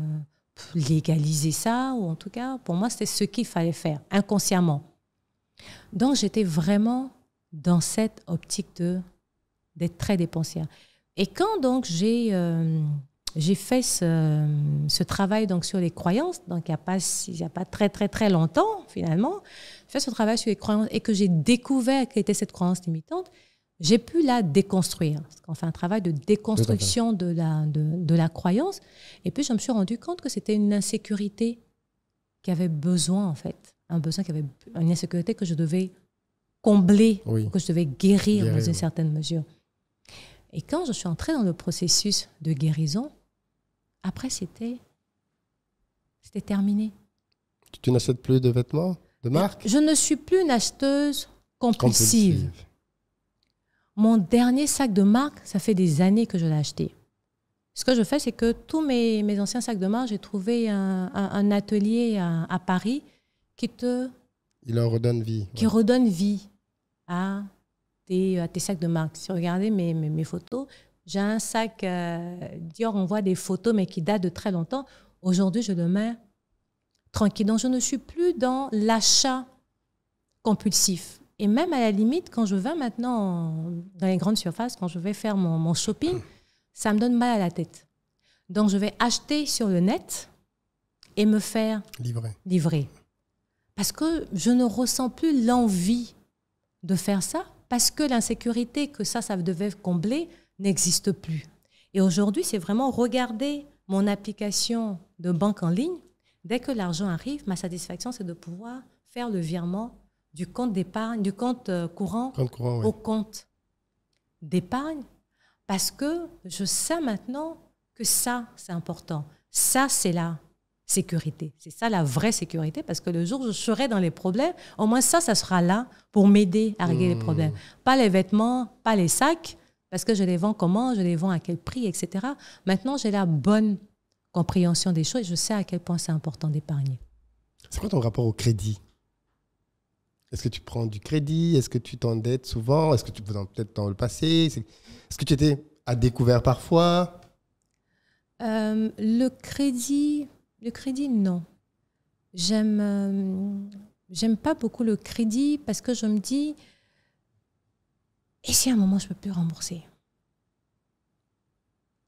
légalisé ça, ou en tout cas, pour moi, c'était ce qu'il fallait faire inconsciemment. Donc j'étais vraiment dans cette optique de d'être très dépensière. Et quand donc j'ai euh, j'ai fait ce, travail donc sur les croyances, donc il n'y a, pas, a pas très très très longtemps finalement, J'ai fait ce travail sur les croyances et que j'ai découvert quelle était cette croyance limitante, j'ai pu la déconstruire. On fait un travail de déconstruction de la, de, la croyance. Et puis je me suis rendu compte que c'était une insécurité qui avait besoin en fait, un besoin qui avait une insécurité que je devais combler, que je devais guérir, dans une certaine mesure. Et quand je suis entrée dans le processus de guérison, après, c'était c'était terminé. Tu n'achètes plus de vêtements de marque Je ne suis plus une acheteuse compulsive. Mon dernier sac de marque, ça fait des années que je l'ai acheté. Ce que je fais, c'est que tous mes, anciens sacs de marque, j'ai trouvé un, atelier à, Paris qui te... Il leur redonne vie. Qui redonne vie à tes, à tes sacs de marque. Si vous regardez mes, mes, mes photos, j'ai un sac euh, Dior, on voit des photos, mais qui date de très longtemps. Aujourd'hui, je le mets tranquille. Donc, je ne suis plus dans l'achat compulsif. Et même à la limite, quand je vais maintenant dans les grandes surfaces, quand je vais faire mon, shopping, ça me donne mal à la tête. Donc, je vais acheter sur le net et me faire livrer. livrer. Parce que je ne ressens plus l'envie de faire ça, parce que l'insécurité que ça, ça devait combler, n'existe plus. Et aujourd'hui, c'est vraiment regarder mon application de banque en ligne. Dès que l'argent arrive, ma satisfaction, c'est de pouvoir faire le virement du compte d'épargne, du compte euh, courant, au compte d'épargne, parce que je sais maintenant que ça, c'est important. Ça, c'est la sécurité. C'est ça la vraie sécurité, parce que le jour où je serai dans les problèmes, au moins ça, ça sera là pour m'aider à régler les mmh. problèmes. Pas les vêtements, pas les sacs, parce que je les vends comment, je les vends à quel prix, etc. Maintenant, j'ai la bonne compréhension des choses et je sais à quel point c'est important d'épargner. C'est quoi ton rapport au crédit Est-ce que tu prends du crédit Est-ce que tu t'endettes souvent Est-ce que tu peut-être dans le passé Est-ce que tu étais à découvert parfois euh, Le crédit, le crédit, non. J'aime, euh, j'aime pas beaucoup le crédit parce que je me dis, et si à un moment, je ne peux plus rembourser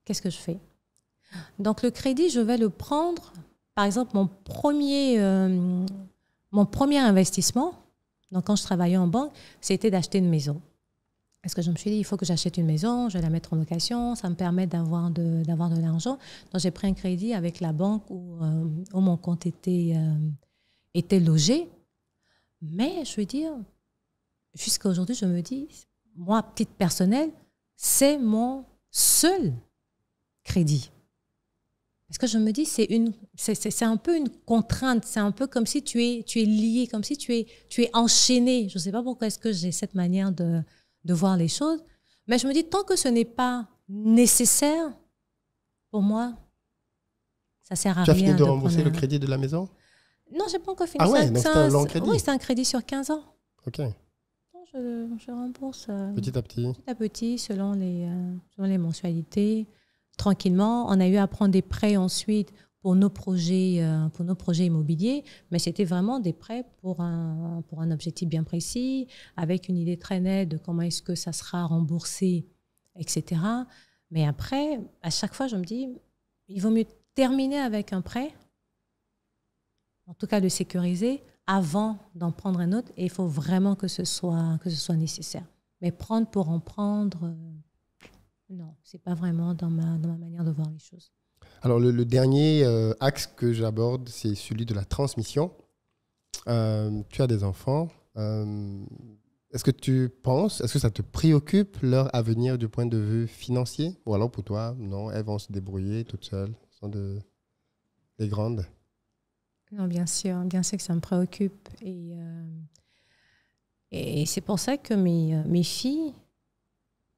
Qu'est-ce que je fais Donc le crédit, je vais le prendre. Par exemple, mon premier, euh, mon premier investissement, donc quand je travaillais en banque, c'était d'acheter une maison. Parce que je me suis dit, il faut que j'achète une maison, je vais la mettre en location, ça me permet d'avoir de, d'avoir de l'argent. Donc j'ai pris un crédit avec la banque où, euh, mon compte était, euh, était logé. Mais je veux dire, jusqu'à aujourd'hui, je me dis, moi, petite personnelle, c'est mon seul crédit. Parce que je me dis, c'est une, c'est, un peu une contrainte, c'est un peu comme si tu es, tu es lié, comme si tu es, tu es enchaîné. Je ne sais pas pourquoi est-ce que j'ai cette manière de, voir les choses, mais je me dis, tant que ce n'est pas nécessaire, pour moi, ça sert à rien. Tu as fini de, rembourser le crédit de la maison Non, n'ai pas encore fini. Ah c'est un, crédit. Oui, c'est un crédit sur 15 ans. OK je, rembourse euh, petit à petit. Petit à petit, selon les, euh, selon les mensualités. Tranquillement, on a eu à prendre des prêts ensuite pour nos projets, euh, pour nos projets immobiliers, mais c'était vraiment des prêts pour un, pour un objectif bien précis, avec une idée très nette de comment est-ce que ça sera remboursé, etc. Mais après, à chaque fois, je me dis, il vaut mieux terminer avec un prêt, en tout cas le sécuriser, avant d'en prendre un autre et il faut vraiment que ce soit, que ce soit nécessaire. Mais prendre pour en prendre, euh, non, c'est pas vraiment dans ma, dans ma manière de voir les choses. Alors le, dernier euh, axe que j'aborde, c'est celui de la transmission. Euh, tu as des enfants. est-ce que tu penses, est-ce que ça te préoccupe leur avenir du point de vue financier Ou alors pour toi, non, elles vont se débrouiller toutes seules, sont de, des grandes non, bien sûr, bien sûr que ça me préoccupe. Et, euh, et c'est pour ça que mes, euh, mes filles,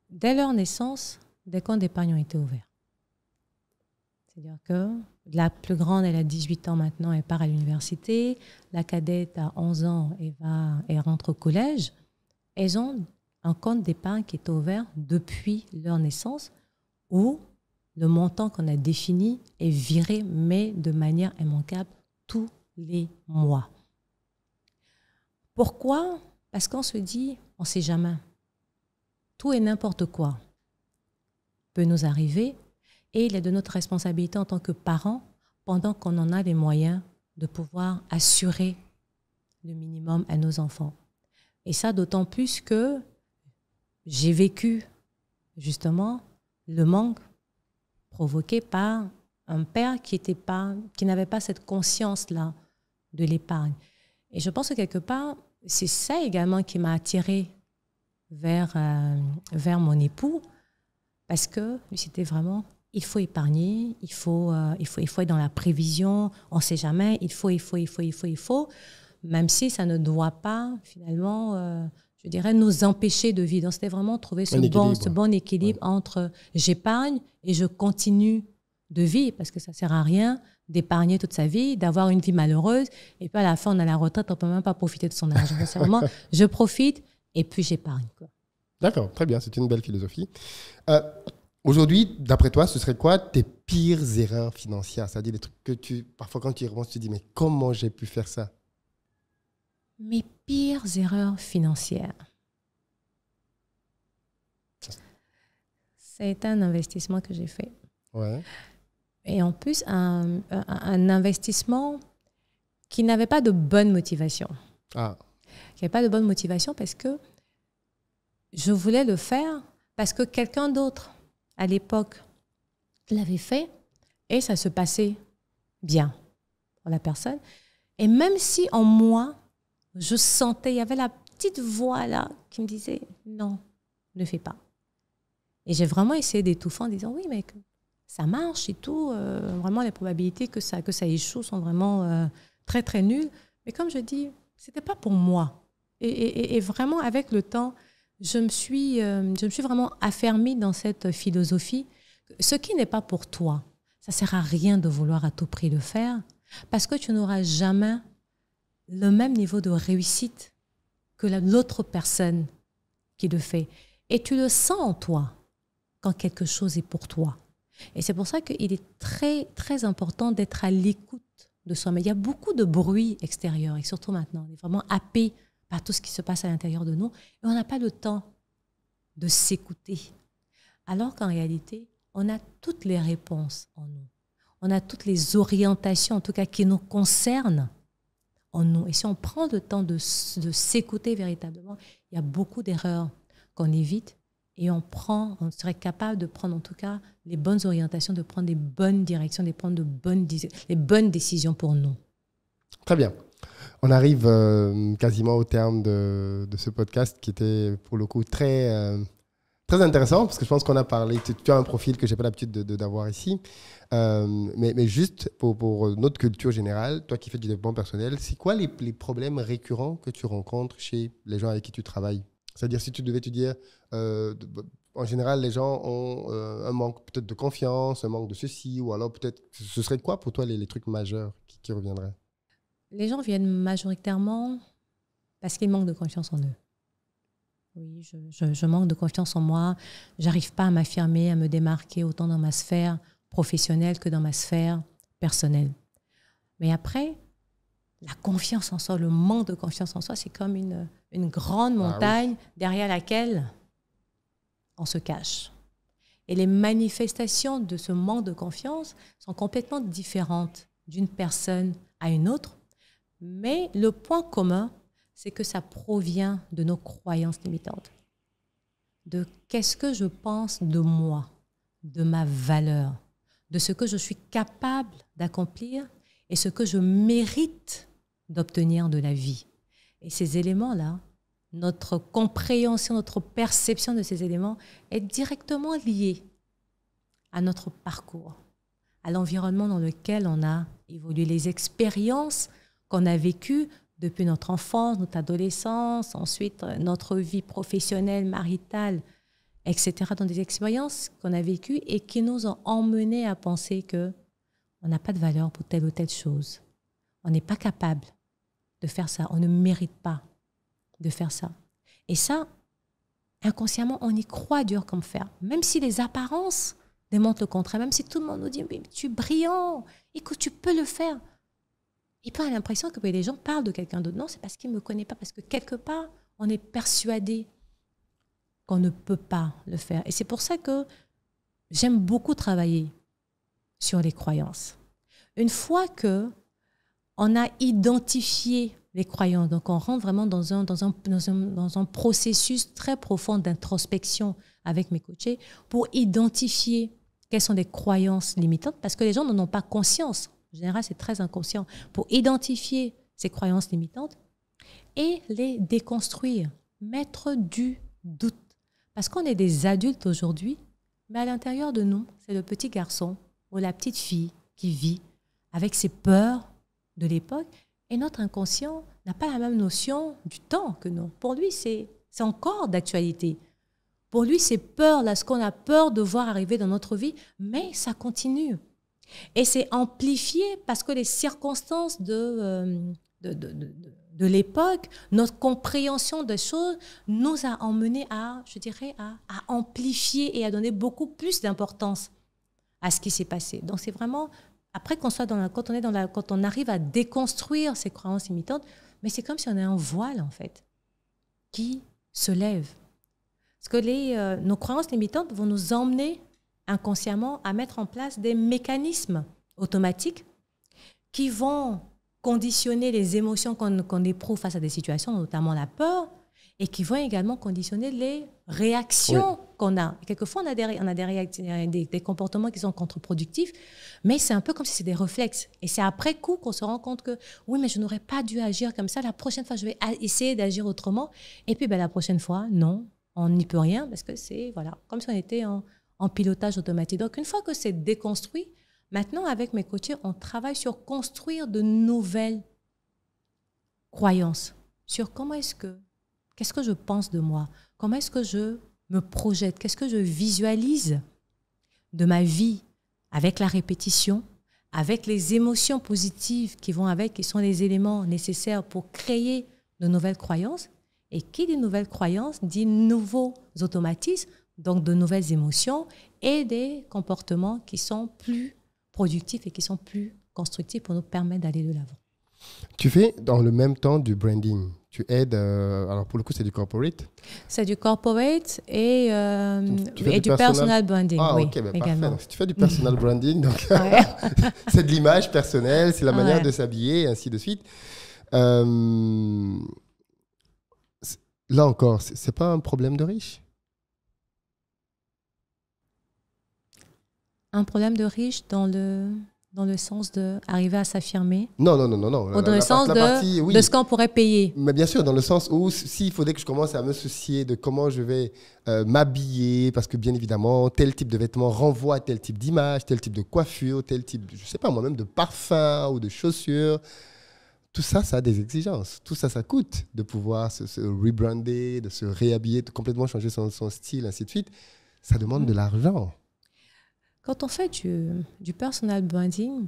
dès leur naissance, des comptes d'épargne ont été ouverts. C'est-à-dire que la plus grande, elle a 18 ans maintenant, et part à l'université. La cadette a 11 ans et va, et rentre au collège. Elles ont un compte d'épargne qui est ouvert depuis leur naissance où le montant qu'on a défini est viré, mais de manière immanquable tous les mois. Pourquoi Parce qu'on se dit, on ne sait jamais. Tout et n'importe quoi peut nous arriver et il est de notre responsabilité en tant que parents, pendant qu'on en a les moyens, de pouvoir assurer le minimum à nos enfants. Et ça d'autant plus que j'ai vécu justement le manque provoqué par un père qui était pas, qui n'avait pas cette conscience-là de l'épargne. Et je pense que quelque part, c'est ça également qui m'a attirée vers, euh, vers mon époux, parce que lui, c'était vraiment, il faut épargner, il faut, euh, il faut, il faut être dans la prévision, on ne sait jamais, il faut, il faut, il faut, il faut, il faut, même si ça ne doit pas, finalement, euh, je dirais, nous empêcher de vivre. Donc, c'était vraiment trouver ce bon, ce bon équilibre entre j'épargne et je continue de vie, parce que ça sert à rien d'épargner toute sa vie, d'avoir une vie malheureuse, et puis à la fin, on a la retraite, on peut même pas profiter de son argent. vraiment, je profite et puis j'épargne. D'accord, très bien, c'est une belle philosophie. Euh, aujourd'hui, d'après toi, ce serait quoi tes pires erreurs financières C'est-à-dire les trucs que tu, parfois quand tu y remontes, tu te dis, mais comment j'ai pu faire ça Mes pires erreurs financières. C'est un investissement que j'ai fait. Ouais et en plus un, investissement qui n'avait pas de bonne motivation. Ah. Qui n'avait pas de bonne motivation parce que je voulais le faire parce que quelqu'un d'autre à l'époque l'avait fait et ça se passait bien pour la personne. Et même si en moi, je sentais, il y avait la petite voix là qui me disait non, ne fais pas. Et j'ai vraiment essayé d'étouffer en disant oui, mais ça marche et tout. Euh, vraiment, les probabilités que ça, échoue sont vraiment euh, très, très nulles. Mais comme je dis, ce n'était pas pour moi. Et, vraiment, avec le temps, euh, je me suis, vraiment affermie dans cette philosophie. Ce qui n'est pas pour toi, ça sert à rien de vouloir à tout prix le faire, parce que tu n'auras jamais le même niveau de réussite que l'autre personne qui le fait. Et tu le sens en toi quand quelque chose est pour toi. Et c'est pour ça qu'il est très, très important d'être à l'écoute de soi. Mais il y a beaucoup de bruit extérieur, et surtout maintenant, on est vraiment happé par tout ce qui se passe à l'intérieur de nous, et on n'a pas le temps de s'écouter. Alors qu'en réalité, on a toutes les réponses en nous. On a toutes les orientations, en tout cas, qui nous concernent en nous. Et si on prend le temps de s'écouter véritablement, il y a beaucoup d'erreurs qu'on évite et on prend, on serait capable de prendre en tout cas les bonnes orientations, de prendre des bonnes directions, de prendre de bonnes, les bonnes décisions pour nous. Très bien. On arrive euh, quasiment au terme de, ce podcast qui était pour le coup très, euh, très intéressant parce que je pense qu'on a parlé. Tu, as un profil que j'ai pas l'habitude d'avoir de, ici, euh, mais, juste pour, notre culture générale, toi qui fais du développement personnel, c'est quoi les problèmes récurrents que tu rencontres chez les gens avec qui tu travailles c'est-à-dire, si tu devais te dire, euh, bah, en général, les gens ont euh, un manque peut-être de confiance, un manque de ceci, ou alors peut-être, ce serait quoi pour toi les, trucs majeurs qui, reviendraient Les gens viennent majoritairement parce qu'ils manquent de confiance en eux. Oui, je, je manque de confiance en moi. J'arrive pas à m'affirmer, à me démarquer autant dans ma sphère professionnelle que dans ma sphère personnelle. Mais après, la confiance en soi, le manque de confiance en soi, c'est comme une, grande bah montagne derrière laquelle on se cache. Et les manifestations de ce manque de confiance sont complètement différentes d'une personne à une autre. Mais le point commun, c'est que ça provient de nos croyances limitantes. De qu'est-ce que je pense de moi, de ma valeur, de ce que je suis capable d'accomplir et ce que je mérite d'obtenir de la vie. Et ces éléments-là, notre compréhension, notre perception de ces éléments est directement liée à notre parcours, à l'environnement dans lequel on a évolué, les expériences qu'on a vécues depuis notre enfance, notre adolescence, ensuite euh, notre vie professionnelle, maritale, etc., dans des expériences qu'on a vécues et qui nous ont emmenés à penser que on n'a pas de valeur pour telle ou telle chose. On n'est pas capable de faire ça. On ne mérite pas de faire ça. Et ça, inconsciemment, on y croit dur comme fer. Même si les apparences démontrent le contraire, même si tout le monde nous dit mais tu es brillant, écoute, tu peux le faire. Et peut l'impression que les gens parlent de quelqu'un d'autre. Non, c'est parce qu'ils ne me connaissent pas, parce que quelque part, on est persuadé qu'on ne peut pas le faire. Et c'est pour ça que j'aime beaucoup travailler sur les croyances. Une fois que on a identifié les croyances. Donc on rentre vraiment dans un, dans un, processus très profond d'introspection avec mes coachés pour identifier quelles sont les croyances limitantes, parce que les gens n'en ont pas conscience. En général, c'est très inconscient. Pour identifier ces croyances limitantes et les déconstruire, mettre du doute. Parce qu'on est des adultes aujourd'hui, mais à l'intérieur de nous, c'est le petit garçon ou la petite fille qui vit avec ses peurs, de l'époque. Et notre inconscient n'a pas la même notion du temps que nous. Pour lui, c'est encore d'actualité. Pour lui, c'est peur, là, ce qu'on a peur de voir arriver dans notre vie, mais ça continue. Et c'est amplifié parce que les circonstances de, euh, de, l'époque, notre compréhension des choses nous a emmené à, je dirais, à amplifier et à donner beaucoup plus d'importance à ce qui s'est passé. Donc c'est vraiment après, qu'on soit dans quand, on est dans la, quand on arrive à déconstruire ces croyances limitantes, mais c'est comme si on a un voile, en fait, qui se lève. Parce que euh, nos croyances limitantes vont nous emmener inconsciemment à mettre en place des mécanismes automatiques qui vont conditionner les émotions qu'on éprouve face à des situations, notamment la peur, et qui vont également conditionner les réactions qu'on a. quelquefois, on a, des, on a des, comportements qui sont contre-productifs, mais c'est un peu comme si c'était des réflexes. Et c'est après coup qu'on se rend compte que, oui, mais je n'aurais pas dû agir comme ça, la prochaine fois, je vais essayer d'agir autrement. Et puis, ben, la prochaine fois, non, on n'y peut rien, parce que c'est, voilà, comme si on était en, pilotage automatique. Donc, une fois que c'est déconstruit, maintenant, avec mes coachés, on travaille sur construire de nouvelles croyances, sur comment est-ce que Qu'est-ce que je pense de moi Comment est-ce que je me projette Qu'est-ce que je visualise de ma vie avec la répétition, avec les émotions positives qui vont avec, qui sont les éléments nécessaires pour créer de nouvelles croyances Et qui dit nouvelles croyances dit nouveaux automatismes, donc de nouvelles émotions et des comportements qui sont plus productifs et qui sont plus constructifs pour nous permettre d'aller de l'avant. Tu fais dans le même temps du branding, tu aides. Euh, alors pour le coup, c'est du corporate. C'est du corporate et, euh, et du, personal, branding. Ah, oui, ok, tu fais du personal branding, donc c'est de l'image personnelle, c'est la manière de s'habiller, ainsi de suite. Euh, là encore, c'est pas un problème de riche. Un problème de riche dans le dans le sens d'arriver à s'affirmer Non, non, non, non. non. dans le sens de, de, ce qu'on pourrait payer Mais bien sûr, dans le sens où s'il faudrait que je commence à me soucier de comment je vais euh, m'habiller, parce que bien évidemment, tel type de vêtements renvoie à tel type d'image, tel type de coiffure, tel type, je sais pas moi-même, de parfum ou de chaussures. Tout ça, ça a des exigences. Tout ça, ça coûte de pouvoir se, rebrander, de se réhabiller, de complètement changer son, style, ainsi de suite. Ça demande mm. de l'argent. Quand on fait du, personal branding,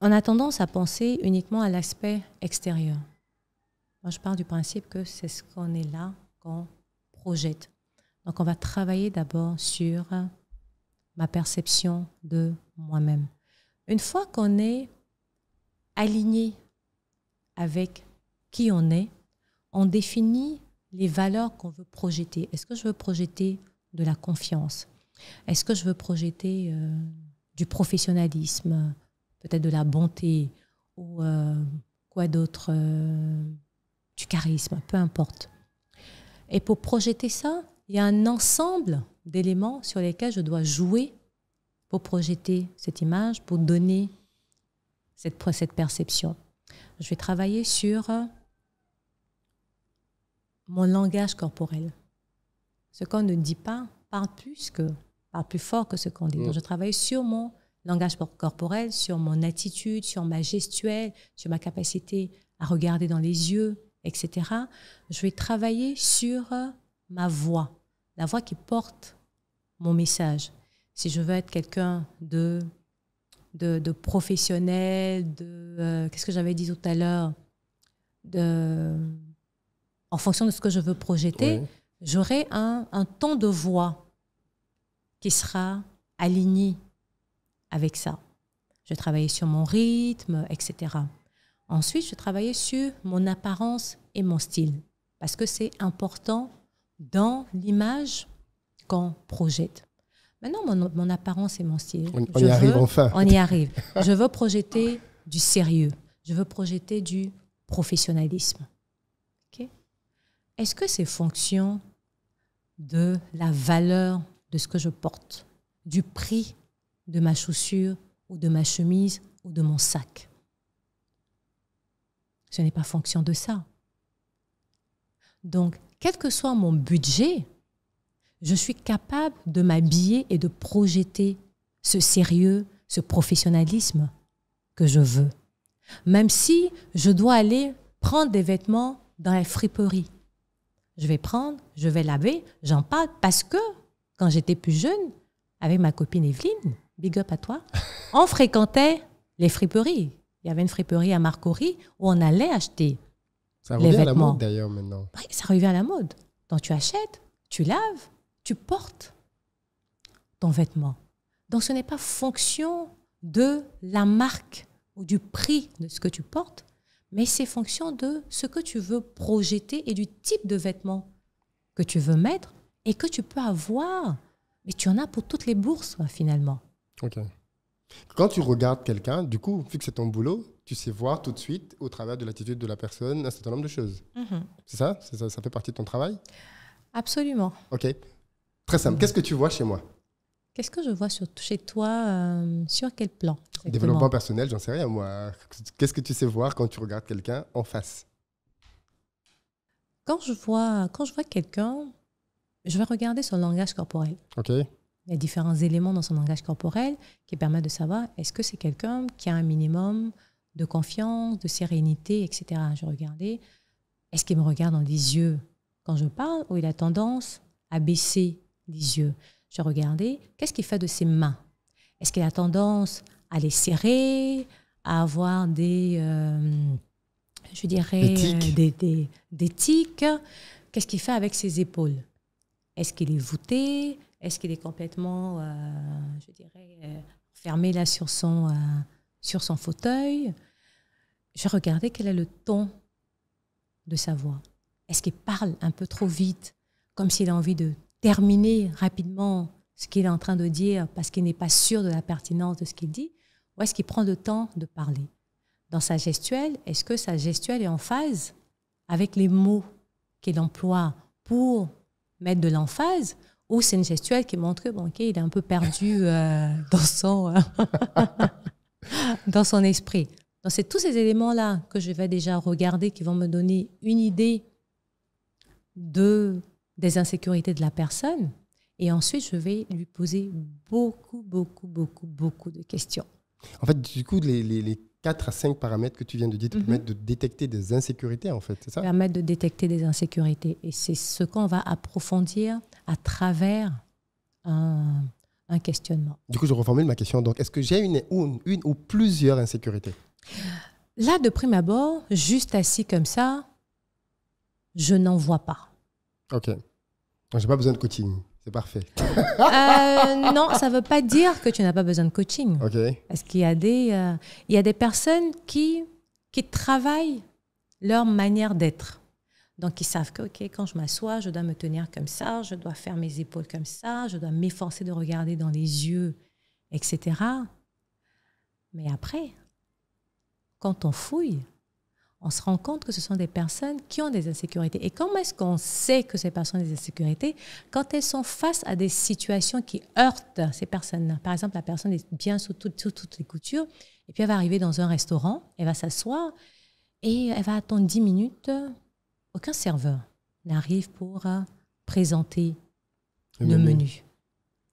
on a tendance à penser uniquement à l'aspect extérieur. Moi, je pars du principe que c'est ce qu'on est là, qu'on projette. Donc, on va travailler d'abord sur ma perception de moi-même. Une fois qu'on est aligné avec qui on est, on définit les valeurs qu'on veut projeter. Est-ce que je veux projeter de la confiance est-ce que je veux projeter euh, du professionnalisme, peut-être de la bonté ou euh, quoi d'autre, euh, du charisme, peu importe. Et pour projeter ça, il y a un ensemble d'éléments sur lesquels je dois jouer pour projeter cette image, pour donner cette, cette perception. Je vais travailler sur mon langage corporel. Ce qu'on ne dit pas parle plus que parle plus fort que ce qu'on dit. Donc, mm. je travaille sur mon langage corporel, sur mon attitude, sur ma gestuelle, sur ma capacité à regarder dans les yeux, etc. Je vais travailler sur euh, ma voix, la voix qui porte mon message. Si je veux être quelqu'un de, de, professionnel, de... Euh, qu'est-ce que j'avais dit tout à l'heure de, En fonction de ce que je veux projeter, j'aurai un, un ton de voix qui sera aligné avec ça. Je travaillais sur mon rythme, etc. Ensuite, je travaillais sur mon apparence et mon style, parce que c'est important dans l'image qu'on projette. Maintenant, mon, apparence et mon style. On, y arrive enfin. On y arrive. Je veux projeter du sérieux. Je veux projeter du professionnalisme. Ok. Est-ce que c'est fonction de la valeur de ce que je porte, du prix de ma chaussure ou de ma chemise ou de mon sac. Ce n'est pas fonction de ça. Donc, quel que soit mon budget, je suis capable de m'habiller et de projeter ce sérieux, ce professionnalisme que je veux. Même si je dois aller prendre des vêtements dans la friperie. Je vais prendre, je vais laver, j'en parle parce que quand j'étais plus jeune, avec ma copine Evelyne, big up à toi, on fréquentait les friperies. Il y avait une friperie à Marcory où on allait acheter ça les vêtements. revient à la mode d'ailleurs maintenant. ça revient à la mode. Donc tu achètes, tu laves, tu portes ton vêtement. Donc ce n'est pas fonction de la marque ou du prix de ce que tu portes, mais c'est fonction de ce que tu veux projeter et du type de vêtement que tu veux mettre et que tu peux avoir. Mais tu en as pour toutes les bourses, finalement. OK. Quand tu regardes quelqu'un, du coup, vu que c'est ton boulot, tu sais voir tout de suite, au travers de l'attitude de la personne, un certain nombre de choses. Mhm. C'est ça, ça, fait partie de ton travail Absolument. OK. Très simple. Qu'est-ce que tu vois chez moi Qu'est-ce que je vois chez toi euh, Sur quel plan Développement personnel, j'en sais rien, moi. Qu'est-ce que tu sais voir quand tu regardes quelqu'un en face quand je vois, quand je vois quelqu'un, je vais regarder son langage corporel. OK. Il y a différents éléments dans son langage corporel qui permettent de savoir est-ce que c'est quelqu'un qui a un minimum de confiance, de sérénité, etc. Je regardais, est-ce qu'il me regarde dans les yeux quand je parle ou il a tendance à baisser les yeux Je regardais, qu'est-ce qu'il fait de ses mains Est-ce qu'il a tendance à les serrer, à avoir des, euh, je dirais, des, euh, des, des tics Qu'est-ce qu'il fait avec ses épaules est-ce qu'il est voûté Est-ce qu'il est complètement, euh, je dirais, euh, fermé là sur son, euh, sur son fauteuil Je regardais quel est le ton de sa voix. Est-ce qu'il parle un peu trop vite, comme s'il a envie de terminer rapidement ce qu'il est en train de dire parce qu'il n'est pas sûr de la pertinence de ce qu'il dit Ou est-ce qu'il prend le temps de parler Dans sa gestuelle, est-ce que sa gestuelle est en phase avec les mots qu'il emploie pour mettre de l'emphase ou c'est une gestuelle qui montre que bon, ok il est un peu perdu euh, dans, son, dans son esprit. Donc c'est tous ces éléments-là que je vais déjà regarder qui vont me donner une idée de, des insécurités de la personne. Et ensuite, je vais lui poser beaucoup, beaucoup, beaucoup, beaucoup de questions. En fait, du coup, les, les 4 à 5 paramètres que tu viens de dire mhm. permettent de détecter des insécurités, en fait, c'est ça Permettent de détecter des insécurités. Et c'est ce qu'on va approfondir à travers un, questionnement. Du coup, je reformule ma question. Donc, est-ce que j'ai une, ou plusieurs insécurités Là, de prime abord, juste assis comme ça, je n'en vois pas. OK. Je n'ai pas besoin de coaching parfait. Euh, non, ça ne veut pas dire que tu n'as pas besoin de coaching. Okay. Parce qu'il y, a des, euh, il y a des personnes qui, qui travaillent leur manière d'être. Donc, ils savent que, OK, quand je m'assois, je dois me tenir comme ça, je dois faire mes épaules comme ça, je dois m'efforcer de regarder dans les yeux, etc. Mais après, quand on fouille, on se rend compte que ce sont des personnes qui ont des insécurités. Et comment est-ce qu'on sait que ces personnes ont des insécurités Quand elles sont face à des situations qui heurtent ces personnes. Par exemple, la personne est bien sous, toutes les coutures, et puis elle va arriver dans un restaurant, elle va s'asseoir, et elle va attendre 10 minutes. Aucun serveur n'arrive pour euh, présenter le, menu. menu.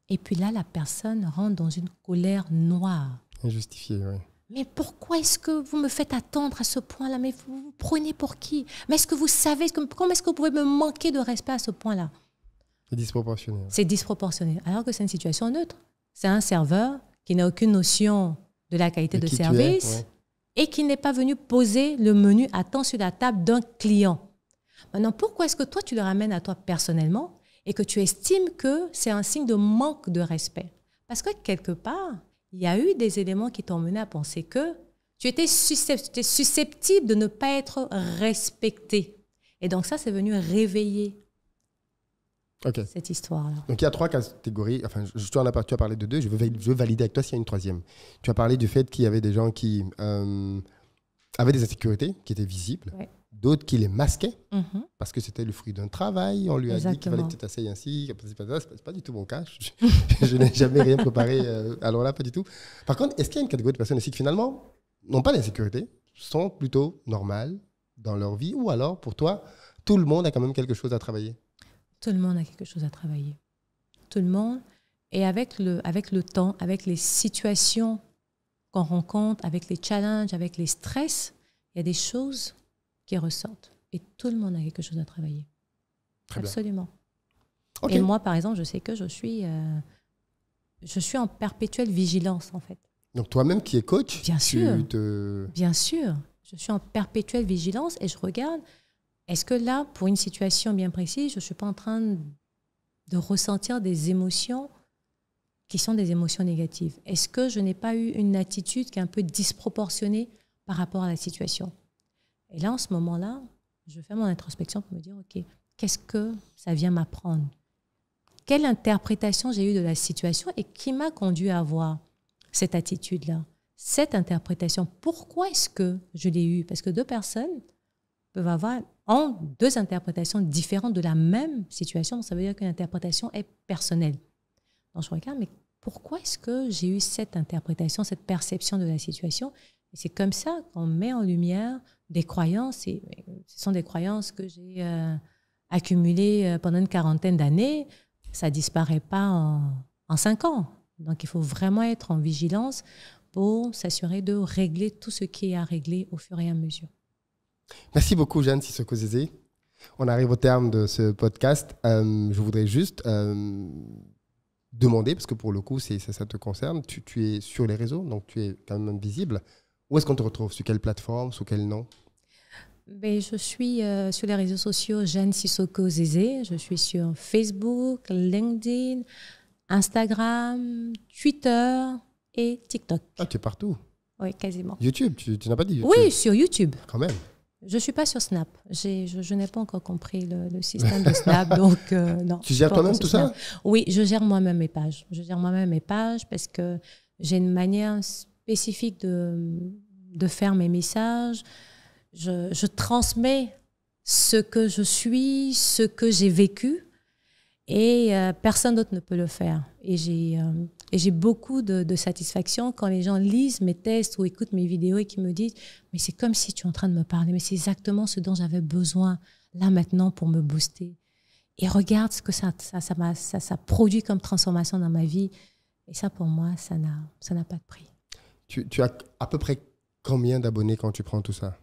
Et puis là, la personne rentre dans une colère noire. Injustifiée, oui. Mais pourquoi est-ce que vous me faites attendre à ce point-là Mais vous vous prenez pour qui Mais est-ce que vous savez, comment est-ce que vous pouvez me manquer de respect à ce point-là C'est disproportionné. C'est disproportionné. Alors que c'est une situation neutre. C'est un serveur qui n'a aucune notion de la qualité de, service et qui n'est pas venu poser le menu à temps sur la table d'un client. Maintenant, pourquoi est-ce que toi, tu le ramènes à toi personnellement et que tu estimes que c'est un signe de manque de respect Parce que quelque part, il y a eu des éléments qui t'ont mené à penser que tu étais susceptible de ne pas être respecté. Et donc ça, c'est venu réveiller cette histoire-là. Donc il y a trois catégories. Enfin, je, tu, en as, as parlé de deux. Je veux, valider avec toi s'il y a une troisième. Tu as parlé du fait qu'il y avait des gens qui euh, avaient des insécurités qui étaient visibles. Ouais d'autres qui les masquaient mhm. parce que c'était le fruit d'un travail. On lui a dit qu'il fallait que tu t'asseyes ainsi. C'est pas du tout mon cas. Je, n'ai jamais rien préparé. Euh, alors là, pas du tout. Par contre, est-ce qu'il y a une catégorie de personnes ici qui finalement n'ont pas d'insécurité, sont plutôt normales dans leur vie ou alors pour toi, tout le monde a quand même quelque chose à travailler Tout le monde a quelque chose à travailler. Tout le monde. Et avec le, avec le temps, avec les situations qu'on rencontre, avec les challenges, avec les stress, il y a des choses qui ressortent. Et tout le monde a quelque chose à travailler. Absolument. Et moi, par exemple, je sais que je suis, euh, je suis en perpétuelle vigilance, en fait. Donc toi-même qui es coach, bien sûr, bien sûr, je suis en perpétuelle vigilance et je regarde. Est-ce que là, pour une situation bien précise, je suis pas en train de ressentir des émotions qui sont des émotions négatives Est-ce que je n'ai pas eu une attitude qui est un peu disproportionnée par rapport à la situation et là, en ce moment-là, je fais mon introspection pour me dire, OK, qu'est-ce que ça vient m'apprendre Quelle interprétation j'ai eue de la situation et qui m'a conduit à avoir cette attitude-là Cette interprétation, pourquoi est-ce que je l'ai eue Parce que deux personnes peuvent avoir en deux interprétations différentes de la même situation. Ça veut dire qu'une interprétation est personnelle. Donc je regarde, mais pourquoi est-ce que j'ai eu cette interprétation, cette perception de la situation Et c'est comme ça qu'on met en lumière des croyances, et ce sont des croyances que j'ai euh, accumulées euh, pendant une quarantaine d'années, ça disparaît pas en, cinq ans. Donc il faut vraiment être en vigilance pour s'assurer de régler tout ce qui est à régler au fur et à mesure. Merci beaucoup Jeanne Sissoko-Zézé. On arrive au terme de ce podcast. Euh, je voudrais juste demander, parce que pour le coup, ça, ça te concerne, tu, tu, es sur les réseaux, donc tu es quand même visible. Où est-ce qu'on te retrouve Sur quelle plateforme Sous quel nom ben, je suis euh, sur les réseaux sociaux Jeanne Sissoko Zézé. Je suis sur Facebook, LinkedIn, Instagram, Twitter et TikTok. Ah, tu es partout Oui, quasiment. YouTube, tu, n'as pas dit YouTube. Oui, sur YouTube. Quand même. Je ne suis pas sur Snap. Je, je n'ai pas encore compris le, système de Snap, donc euh, non. Tu gères toi-même tout ça Oui, je gère moi-même mes pages. Je gère moi-même mes pages parce que j'ai une manière spécifique de, de faire mes messages. Je, transmets ce que je suis, ce que j'ai vécu, et euh, personne d'autre ne peut le faire. Et j'ai euh, j'ai beaucoup de, satisfaction quand les gens lisent mes tests ou écoutent mes vidéos et qui me disent Mais c'est comme si tu es en train de me parler, mais c'est exactement ce dont j'avais besoin là maintenant pour me booster. Et regarde ce que ça, ça, ça, ça produit comme transformation dans ma vie. Et ça, pour moi, ça n'a pas de prix. Tu, as à peu près combien d'abonnés quand tu prends tout ça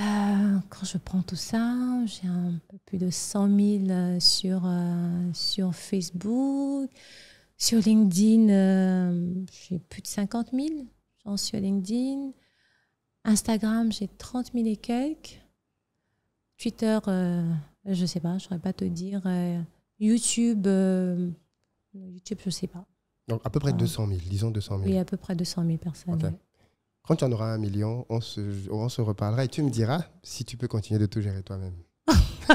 euh, Quand je prends tout ça, j'ai un peu plus de 100 000 euh, euh, sur, Facebook. Sur LinkedIn, j'ai plus de 50 000 sur LinkedIn. Instagram, j'ai 30 000 et quelques. Twitter, je ne sais pas, je ne saurais pas te dire. YouTube, YouTube, je sais pas. Donc à peu près 200 ah. 000, disons 200 000. Oui, à peu près 200 000 personnes. Quand tu en auras un million, on se, on se reparlera et tu me diras si tu peux continuer de tout gérer toi-même.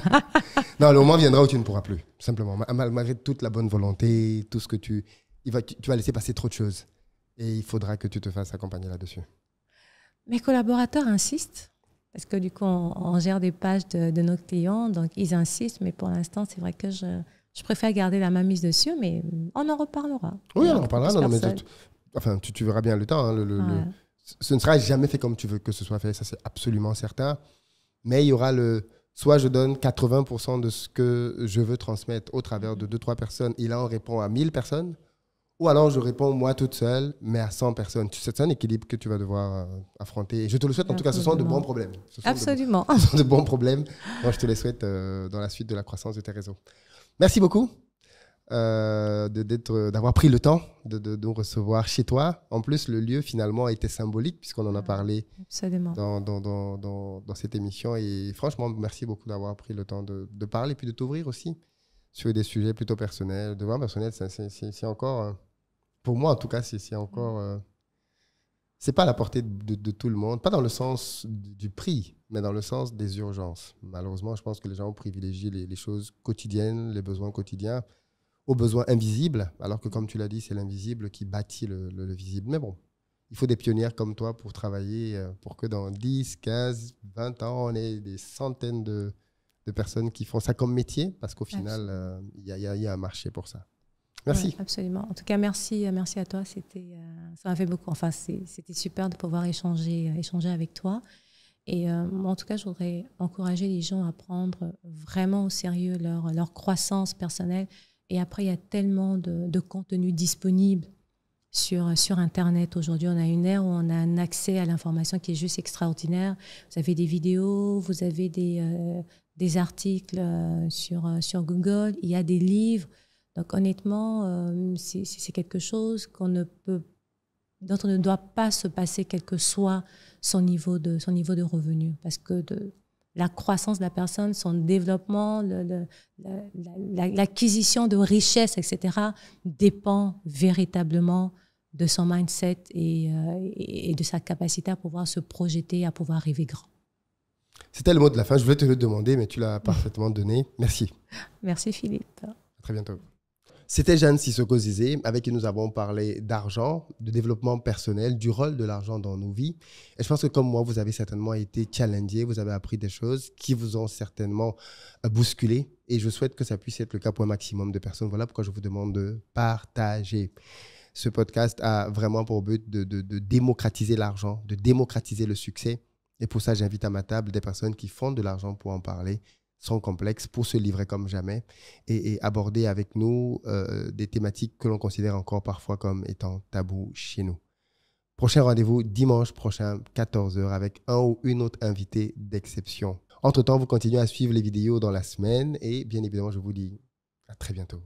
non, le moment viendra où tu ne pourras plus, simplement. Malgré toute la bonne volonté, tout ce que tu... Il va, tu, vas laisser passer trop de choses. Et il faudra que tu te fasses accompagner là-dessus. Mes collaborateurs insistent, parce que du coup, on, gère des pages de, nos clients, donc ils insistent, mais pour l'instant, c'est vrai que je je préfère garder la main mise dessus, mais on en reparlera. Oui, on en reparlera. mais enfin, tu, verras bien le temps. Hein, le, ce ne sera jamais fait comme tu veux que ce soit fait, ça c'est absolument certain. Mais il y aura le, soit je donne 80% de ce que je veux transmettre au travers de 2-3 personnes, et là on répond à 1000 personnes, ou alors je réponds moi toute seule, mais à 100 personnes. C'est un équilibre que tu vas devoir euh, affronter. Et je te le souhaite, en tout cas, ce sont de bons problèmes. Absolument. De ce sont de bons problèmes. Moi, je te les souhaite euh, dans la suite de la croissance de tes réseaux. Merci beaucoup euh, euh, d'avoir pris le temps de, de, nous recevoir chez toi. En plus, le lieu finalement était symbolique puisqu'on en a parlé dans, dans, dans, dans, cette émission. Et franchement, merci beaucoup d'avoir pris le temps de, de parler et puis de t'ouvrir aussi sur des sujets plutôt personnels. de voir personnel, c'est encore, euh, pour moi en tout cas, c'est encore. Euh, c'est pas à la portée de, tout le monde, pas dans le sens du prix, mais dans le sens des urgences. Malheureusement, je pense que les gens ont privilégié les choses quotidiennes, les besoins quotidiens, aux besoins invisibles, alors que comme tu l'as dit, c'est l'invisible qui bâtit le, visible. Mais bon, il faut des pionnières comme toi pour travailler, euh, pour que dans 10, 15, 20 ans, on ait des centaines de, de personnes qui font ça comme métier, parce qu'au final, euh, il y, y, a un marché pour ça. Merci. absolument. En tout cas, merci, euh, merci à toi. C'était, ça m'a fait beaucoup. Enfin, c'était super de pouvoir échanger, échanger avec toi. Et euh, en tout cas, je voudrais encourager les gens à prendre vraiment au sérieux leur, croissance personnelle. Et après, il y a tellement de, contenu disponible sur, sur Internet. Aujourd'hui, on a une ère où on a un accès à l'information qui est juste extraordinaire. Vous avez des vidéos, vous avez des, euh, articles euh, sur, Google, il y a des livres. Donc honnêtement, c'est quelque chose qu'on ne peut, dont on ne doit pas se passer, quel que soit son niveau de, son niveau de revenu. Parce que de, la croissance de la personne, son développement, l'acquisition de richesses, etc., dépend véritablement de son mindset euh, et, et, de sa capacité à pouvoir se projeter, à pouvoir rêver grand. C'était le mot de la fin. Je voulais te le demander, mais tu l'as parfaitement donné. Merci. Merci Philippe. À très bientôt. C'était Jeanne Sissoko Zizé, avec qui nous avons parlé d'argent, de développement personnel, du rôle de l'argent dans nos vies. Et je pense que comme moi, vous avez certainement été challengé, vous avez appris des choses qui vous ont certainement euh, bousculé. Et je souhaite que ça puisse être le cas pour un maximum de personnes. Voilà pourquoi je vous demande de partager. Ce podcast a vraiment pour but de démocratiser l'argent, de démocratiser le succès. Et pour ça, j'invite à ma table des personnes qui font de l'argent pour en parler sans complexe pour se livrer comme jamais et, aborder avec nous euh, des thématiques que l'on considère encore parfois comme étant tabou chez nous. Prochain rendez-vous dimanche prochain, 14h, avec un ou une autre invitée d'exception. Entre-temps, vous continuez à suivre les vidéos dans la semaine et bien évidemment, je vous dis à très bientôt.